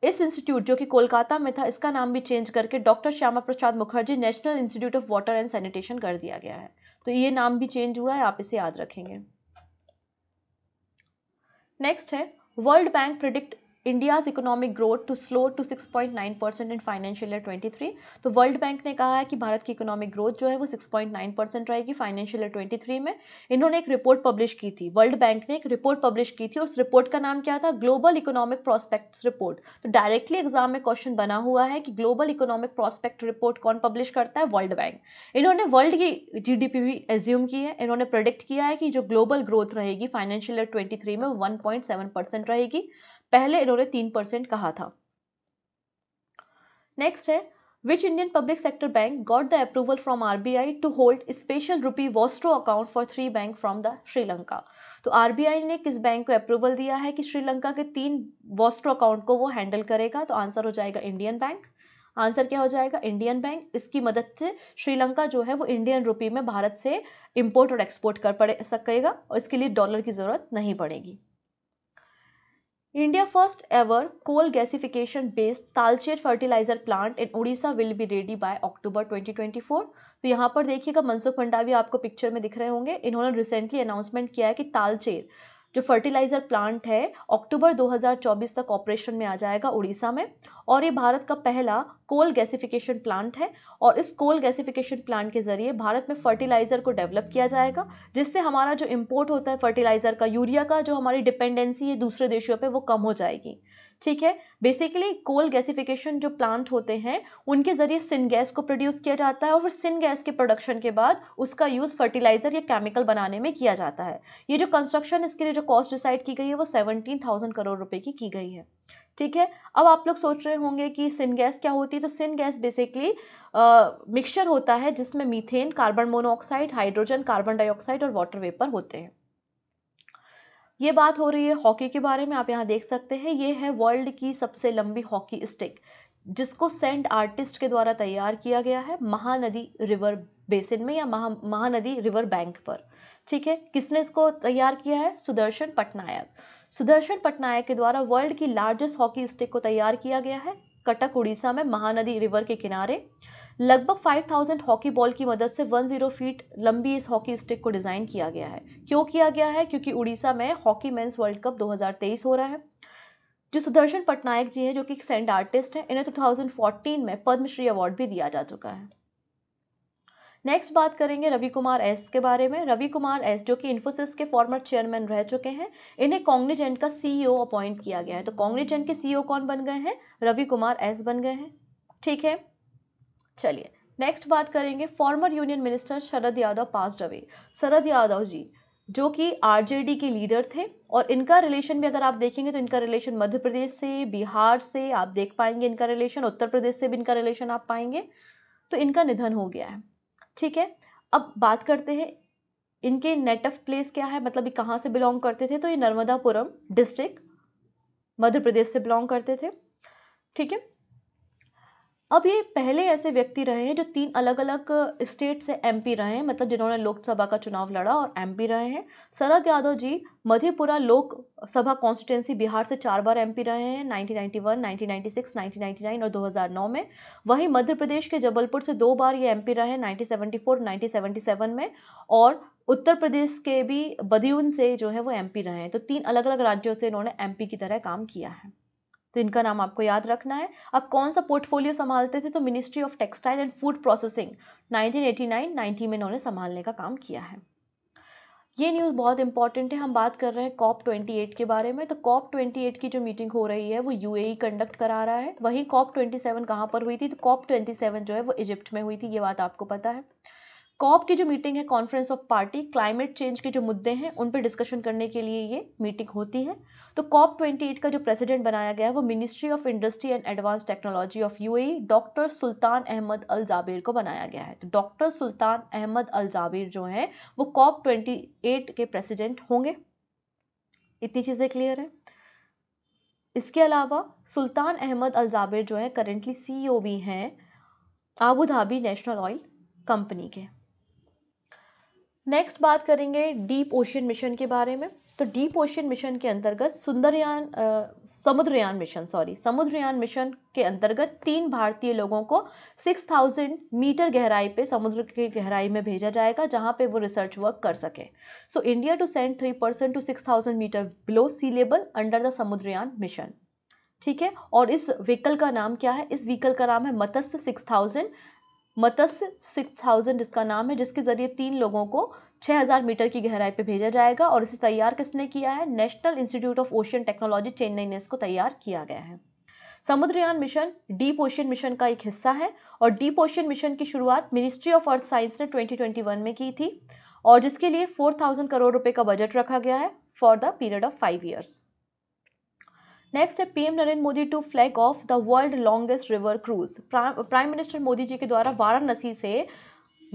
इस इंस्टीट्यूट जो कि कोलकाता में था इसका नाम भी चेंज करके doctor Shyama Prasad Mukherjee national institute of water and sanitation कर दिया गया है तो ये नाम भी चेंज हुआ है आप इसे याद रखेंगे नेक्स्ट है world bank predict India's economic growth to slow to 6.9 percent in financial year three तो वर्ल्ड बैंक ने कहा है कि भारत की इकोनॉमिक ग्रोथ जो है वो 6.9 परसेंट रहेगी फाइनेंशियल ईयर थ्री में इन्होंने एक रिपोर्ट पब्लिश की थी वर्ल्ड बैंक ने एक रिपोर्ट पब्लिश की थी उस रिपोर्ट का नाम क्या था ग्लोबल इकोनॉमिक प्रॉस्पेक्ट रिपोर्ट तो डायरेक्टली एग्जाम में क्वेश्चन बना हुआ है कि ग्लोबल इकोनॉमिक प्रॉस्पेक्ट रिपोर्ट कौन पब्लिश करता है वर्ल्ड बैंक इन्होंने वर्ल्ड की जी डी पी भी एज्यूम की है इन्होंने प्रोडिक्ट किया है कि जो ग्लोबल ग्रोथ रहेगी फाइनेंशियल ईयर थ्री में वन पॉइंट सेवन परसेंट रहेगी पहले इन्होंने तीन परसेंट कहा था नेक्स्ट है Indian public sector bank got the approval from R B I to hold special Vostro vostro account for three bank from the Sri Lanka तो आई ने किस बैंक को अप्रूवल दिया है कि श्रीलंका के तीन वॉस्ट्रो अकाउंट को वो हैंडल करेगा तो आंसर हो जाएगा इंडियन बैंक आंसर क्या हो जाएगा इंडियन बैंक इसकी मदद से श्रीलंका जो है वो इंडियन रुपी में भारत से इम्पोर्ट और एक्सपोर्ट कर पड़े सकेगा और इसके लिए डॉलर की ज़रूरत नहीं पड़ेगी India first ever coal gasification based Talcher fertiliser plant in Orissa will be ready by October 2024 तो यहाँ पर देखिएगा मनसुख मंडावी आपको पिक्चर में दिख रहे होंगे इन्होंने रिसेंटली अनाउंसमेंट किया है कि तालचेर जो फर्टिलाइज़र प्लांट है अक्टूबर 2024 तक ऑपरेशन में आ जाएगा उड़ीसा में और ये भारत का पहला कोल गैसिफिकेशन प्लांट है और इस कोल गैसिफिकेशन प्लांट के ज़रिए भारत में फर्टिलाइज़र को डेवलप किया जाएगा जिससे हमारा जो इम्पोर्ट होता है फर्टिलाइज़र का यूरिया का जो हमारी डिपेंडेंसी है दूसरे देशों पर वो कम हो जाएगी ठीक है बेसिकली कोल गैसिफिकेशन जो प्लांट होते हैं उनके ज़रिए सिन गैस को प्रोड्यूस किया जाता है और फिर सिन गैस के प्रोडक्शन के बाद उसका यूज़ फर्टिलाइज़र या केमिकल बनाने में किया जाता है ये जो कंस्ट्रक्शन इसके लिए जो कॉस्ट डिसाइड की गई है वो सेवनटीन थाउजेंड करोड़ रुपए की की गई है ठीक है अब आप लोग सोच रहे होंगे कि सिन गैस क्या होती है तो सिन गैस बेसिकली मिक्सचर होता है जिसमें methane carbon monoxide hydrogen carbon dioxide और वाटर वेपर होते हैं ये बात हो रही है हॉकी के बारे में आप यहाँ देख सकते हैं ये है वर्ल्ड की सबसे लंबी हॉकी स्टिक जिसको सेंट आर्टिस्ट के द्वारा तैयार किया गया है महानदी रिवर बेसिन में या महा महानदी रिवर बैंक पर ठीक है किसने इसको तैयार किया है सुदर्शन पटनायक सुदर्शन पटनायक के द्वारा वर्ल्ड की लार्जेस्ट हॉकी स्टिक को तैयार किया गया है कटक उड़ीसा में महानदी रिवर के किनारे लगभग 5000 हॉकी बॉल की मदद से 10 फीट लंबी इस हॉकी स्टिक को डिज़ाइन किया गया है क्यों किया गया है क्योंकि उड़ीसा में हॉकी मेंस वर्ल्ड कप 2023 हो रहा है जो सुदर्शन पटनायक जी हैं जो कि एक सेंड आर्टिस्ट हैं इन्हें 2014 में पद्मश्री अवार्ड भी दिया जा चुका है नेक्स्ट बात करेंगे रवि कुमार एस के बारे में रवि कुमार एस जो कि इन्फोसिस के फॉर्मर चेयरमैन रह चुके हैं इन्हें कॉग्निजेंट का सीईओ अपॉइंट e किया गया है तो कॉग्निजेंट के सीईओ e कौन बन गए हैं रवि कुमार एस बन गए हैं ठीक है चलिए नेक्स्ट बात करेंगे former union minister Sharad Yadav pass away Sharad Yadav ji जो कि आरजेडी के लीडर थे और इनका रिलेशन भी अगर आप देखेंगे तो इनका रिलेशन मध्य प्रदेश से बिहार से आप देख पाएंगे इनका रिलेशन उत्तर प्रदेश से भी इनका रिलेशन आप पाएंगे तो इनका निधन हो गया है ठीक है अब बात करते हैं इनके नेट ऑफ प्लेस क्या है मतलब ये कहाँ से बिलोंग करते थे तो ये नर्मदापुरम डिस्ट्रिक्ट मध्य प्रदेश से बिलोंग करते थे ठीक है अब ये पहले ऐसे व्यक्ति रहे हैं जो तीन अलग अलग स्टेट से एमपी रहे हैं मतलब जिन्होंने लोकसभा का चुनाव लड़ा और एमपी रहे हैं शरद यादव जी मधेपुरा लोकसभा कॉन्स्टिटेंसी बिहार से चार बार एमपी रहे हैं 1991, 1996, 1999 और 2009 में वहीं मध्य प्रदेश के जबलपुर से दो बार ये एमपी रहे हैं सेवेंटी 1977 में और उत्तर प्रदेश के भी बदियून से जो है वो एम रहे हैं तो तीन अलग अलग राज्यों से इन्होंने एम की तरह काम किया है तो इनका नाम आपको याद रखना है अब कौन सा पोर्टफोलियो संभालते थे तो ministry of textile and food processing 1989 90 में इन्होंने संभालने का काम किया है ये न्यूज़ बहुत इंपॉर्टेंट है हम बात कर रहे हैं कॉप एट के बारे में तो कॉप एट की जो मीटिंग हो रही है वो यूएई कंडक्ट e करा रहा है वहीं कॉप सेवन कहाँ पर हुई थी तो कॉप सेवन जो है वो इजिप्ट में हुई थी ये बात आपको पता है कॉप की जो मीटिंग है conference of party climate change के जो मुद्दे हैं उन पर डिस्कशन करने के लिए ये मीटिंग होती है तो कॉप ट्वेंटी एट का जो प्रेसिडेंट बनाया गया है वो ministry of industry and advance technology of U doctor Sultan Ahmed Al Jaber को बनाया गया है तो doctor Sultan Ahmed Al Jaber जो हैं वो कॉप ट्वेंटी एट के प्रेसिडेंट होंगे इतनी चीज़ें क्लियर है इसके अलावा सुल्तान अहमद अल जाबेर जो है करेंटली सी भी हैं Abu Dhabi national oil company के नेक्स्ट बात करेंगे डीप ओशन मिशन के बारे में तो डीप ओशन मिशन के अंतर्गत Sundaryaan Samudrayaan mission sorry Samudrayaan mission के अंतर्गत तीन भारतीय लोगों को 6000 मीटर गहराई पे समुद्र की गहराई में भेजा जाएगा जहाँ पे वो रिसर्च वर्क कर सके so India to send three person to six thousand metre below sea level under the Samudrayaan mission ठीक है और इस व्हीकल का नाम क्या है इस व्हीकल का नाम है Matsya six thousand Matsya six thousand इसका नाम है जिसके ज़रिए तीन लोगों को हजार मीटर की गहराई पर भेजा जाएगा और इसे तैयार किसने किया है national institute of ocean technology Chennai ने इसको तैयार किया गया है Samudrayaan mission deep ocean mission का एक हिस्सा है और डीप ओशन मिशन की शुरुआत मिनिस्ट्री ऑफ अर्थ साइंस ने 2021 में की थी और जिसके लिए 4000 करोड़ रुपए का बजट रखा गया है for the period of five years next है PM Narendra Modi to flag off the world longest river cruise prime minister Modi ji के द्वारा वाराणसी से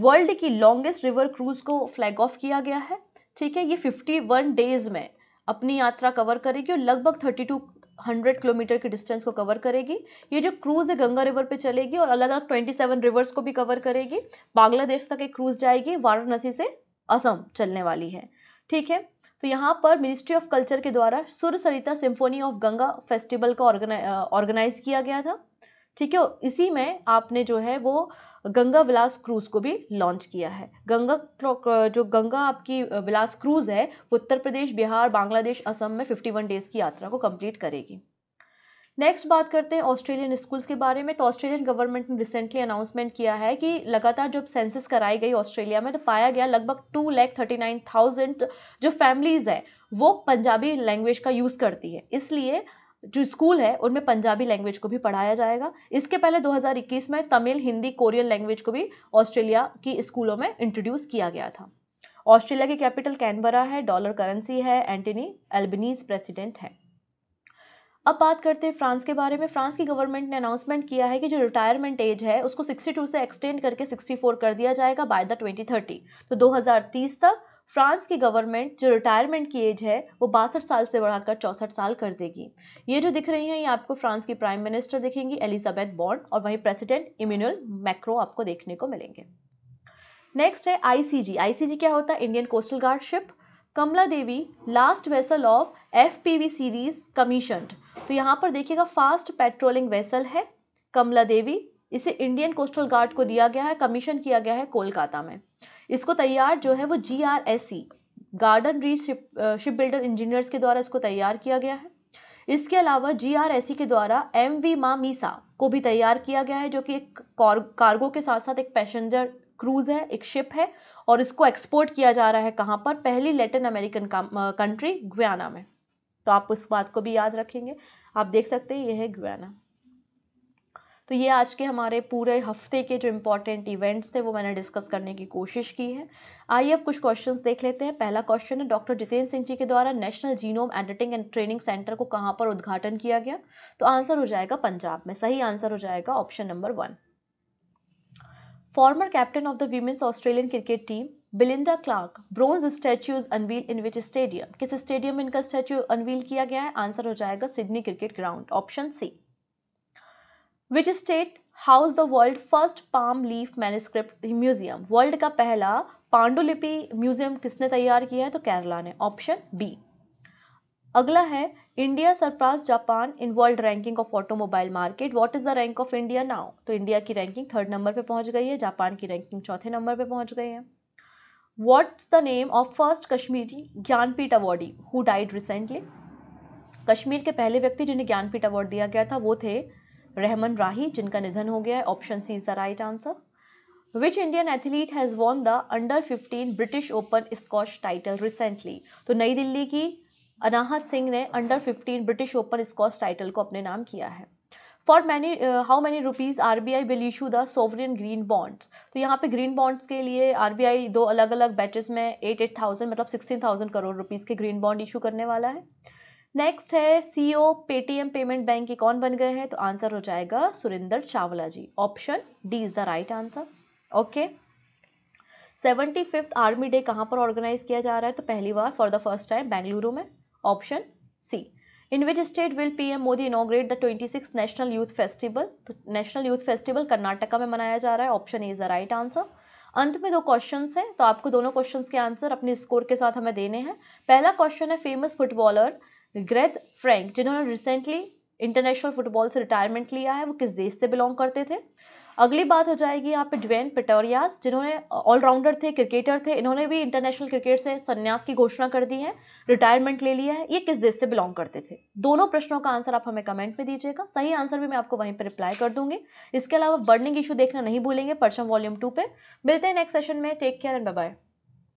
वर्ल्ड की लॉन्गेस्ट रिवर क्रूज को फ्लैग ऑफ किया गया है ठीक है ये 51 डेज में अपनी यात्रा कवर करेगी और लगभग 3200 किलोमीटर की डिस्टेंस को कवर करेगी ये जो क्रूज है गंगा रिवर पे चलेगी और अलग अलग 27 रिवर्स को भी कवर करेगी बांग्लादेश तक एक क्रूज जाएगी वाराणसी से असम चलने वाली है ठीक है तो यहाँ पर मिनिस्ट्री ऑफ कल्चर के द्वारा Sur Sarita symphony of Ganga festival का ऑर्गेनाइज किया गया था ठीक है इसी में आपने जो है वो गंगा विलास क्रूज को भी लॉन्च किया है गंगा जो गंगा आपकी विलास क्रूज है उत्तर प्रदेश बिहार बांग्लादेश असम में 51 डेज की यात्रा को कंप्लीट करेगी नेक्स्ट बात करते हैं ऑस्ट्रेलियन स्कूल्स के बारे में तो ऑस्ट्रेलियन गवर्नमेंट ने रिसेंटली अनाउंसमेंट किया है कि लगातार जब सेंसिस कराई गई ऑस्ट्रेलिया में तो पाया गया लगभग two lakh thirty nine thousand जो फैमिलीज़ हैं वो पंजाबी लैंग्वेज का यूज़ करती है इसलिए जो स्कूल है उनमें पंजाबी लैंग्वेज को भी पढ़ाया जाएगा इसके पहले 2021 में तमिल हिंदी कोरियन लैंग्वेज को भी ऑस्ट्रेलिया की स्कूलों में इंट्रोड्यूस किया गया था ऑस्ट्रेलिया की कैपिटल कैनबरा है डॉलर करेंसी है एंटनी एल्बनीज प्रेसिडेंट हैं अब बात करते हैं फ्रांस के बारे में फ्रांस की गवर्नमेंट ने अनाउंसमेंट किया है कि जो रिटायरमेंट एज है उसको 62 से एक्सटेंड करके 64 कर दिया जाएगा बाय द 2030 तो 2030 तक फ्रांस की गवर्नमेंट जो रिटायरमेंट की एज है वो बासठ साल से बढ़ाकर चौंसठ साल कर देगी ये जो दिख रही हैं ये आपको फ्रांस की प्राइम मिनिस्टर दिखेंगी एलिजाबेथ बॉन्ड और वहीं प्रेसिडेंट इम्यूनल मैक्रो आपको देखने को मिलेंगे नेक्स्ट है आईसीजी आईसीजी क्या होता है Indian coastal guard ship Kamla Devi last vessel of F series commissioned तो यहाँ पर देखिएगा फास्ट पेट्रोलिंग वेसल है कमला देवी इसे इंडियन कोस्टल गार्ड को दिया गया है कमीशन किया गया है कोलकाता में इसको तैयार जो है वो G R S C garden reach ship ship builder engineers के द्वारा इसको तैयार किया गया है इसके अलावा जी आर एस सी के द्वारा एम वी मामीसा को भी तैयार किया गया है जो कि एक कार्गो के साथ साथ एक पैसेंजर क्रूज है एक शिप है और इसको एक्सपोर्ट किया जा रहा है कहाँ पर पहली लेटिन अमेरिकन कंट्री गुयाना में तो आप उस बात को भी याद रखेंगे आप देख सकते हैं ये है गुयाना तो ये आज के हमारे पूरे हफ्ते के जो इम्पॉर्टेंट इवेंट्स थे वो मैंने डिस्कस करने की कोशिश की है आइए अब कुछ क्वेश्चंस देख लेते हैं पहला क्वेश्चन है डॉक्टर जितेंद्र सिंह जी के द्वारा national genome editing and training centre को कहाँ पर उद्घाटन किया गया तो आंसर हो जाएगा पंजाब में सही आंसर हो जाएगा option number one former captain of the women's Australian cricket team Belinda Clark bronze statues unveil in which stadium किस स्टेडियम में इनका स्टैच्यू अनवील किया गया है आंसर हो जाएगा Sydney cricket ground option C which state house the world first palm leaf manuscript museum world का पहला पांडुलिपि म्यूजियम किसने तैयार किया है तो केरला ने ऑप्शन बी अगला है India surpass Japan in world ranking of automobile market what is the rank of India now तो इंडिया की रैंकिंग थर्ड नंबर पे पहुंच गई है जापान की रैंकिंग चौथे नंबर पे पहुंच गई है What's the name of first Kashmiri Jnanpith awardee who died recently Kashmir के पहले व्यक्ति जिन्हें ज्ञानपीठ अवार्ड दिया गया था वो थे रहमन राही जिनका निधन हो गया है option C is the right answer which Indian athlete has won the under fifteen British open squash title recently तो नई दिल्ली की अनाहत सिंह ने under fifteen British open squash title को अपने नाम किया है for many how many rupees R B I will issue the sovereign green bonds तो यहाँ पे ग्रीन बॉन्ड्स के लिए आर बी आई दो अलग अलग बैचेस में एट एट थाउजेंड मतलब सिक्सटीन थाउजेंड करोड़ रुपीज़ के ग्रीन बॉन्ड इशू करने वाला है नेक्स्ट है CEO Paytm payment bank के कौन बन गए हैं तो आंसर हो जाएगा Surinder Chawla ji option D is the right answer okay seventy fifth army day कहाँ पर ऑर्गेनाइज किया जा रहा है तो पहली बार for the first time Bengaluru में option C in which state will pm Modi inaugurate the 26th national youth festival तो नेशनल यूथ फेस्टिवल कर्नाटका में मनाया जा रहा है option is the right answer अंत में दो क्वेश्चन हैं तो आपको दोनों क्वेश्चन के आंसर अपने स्कोर के साथ हमें देने हैं पहला क्वेश्चन है फेमस फुटबॉलर ग्रेथ फ्रेंक जिन्होंने रिसेंटली इंटरनेशनल फुटबॉल से रिटायरमेंट लिया है वो किस देश से बिलोंग करते थे अगली बात हो जाएगी यहाँ पे ड्वेन पिटोरियास जिन्होंने ऑलराउंडर थे क्रिकेटर थे इन्होंने भी इंटरनेशनल क्रिकेट से संन्यास की घोषणा कर दी है रिटायरमेंट ले लिया है ये किस देश से बिलोंग करते थे दोनों प्रश्नों का आंसर आप हमें कमेंट में दीजिएगा सही आंसर भी मैं आपको वहीं पर रिप्लाई कर दूंगी इसके अलावा बर्निंग इशू देखना नहीं भूलेंगे परचम वॉल्यूम टू पर मिलते हैं नेक्स्ट सेशन में टेक केयर एंड बाय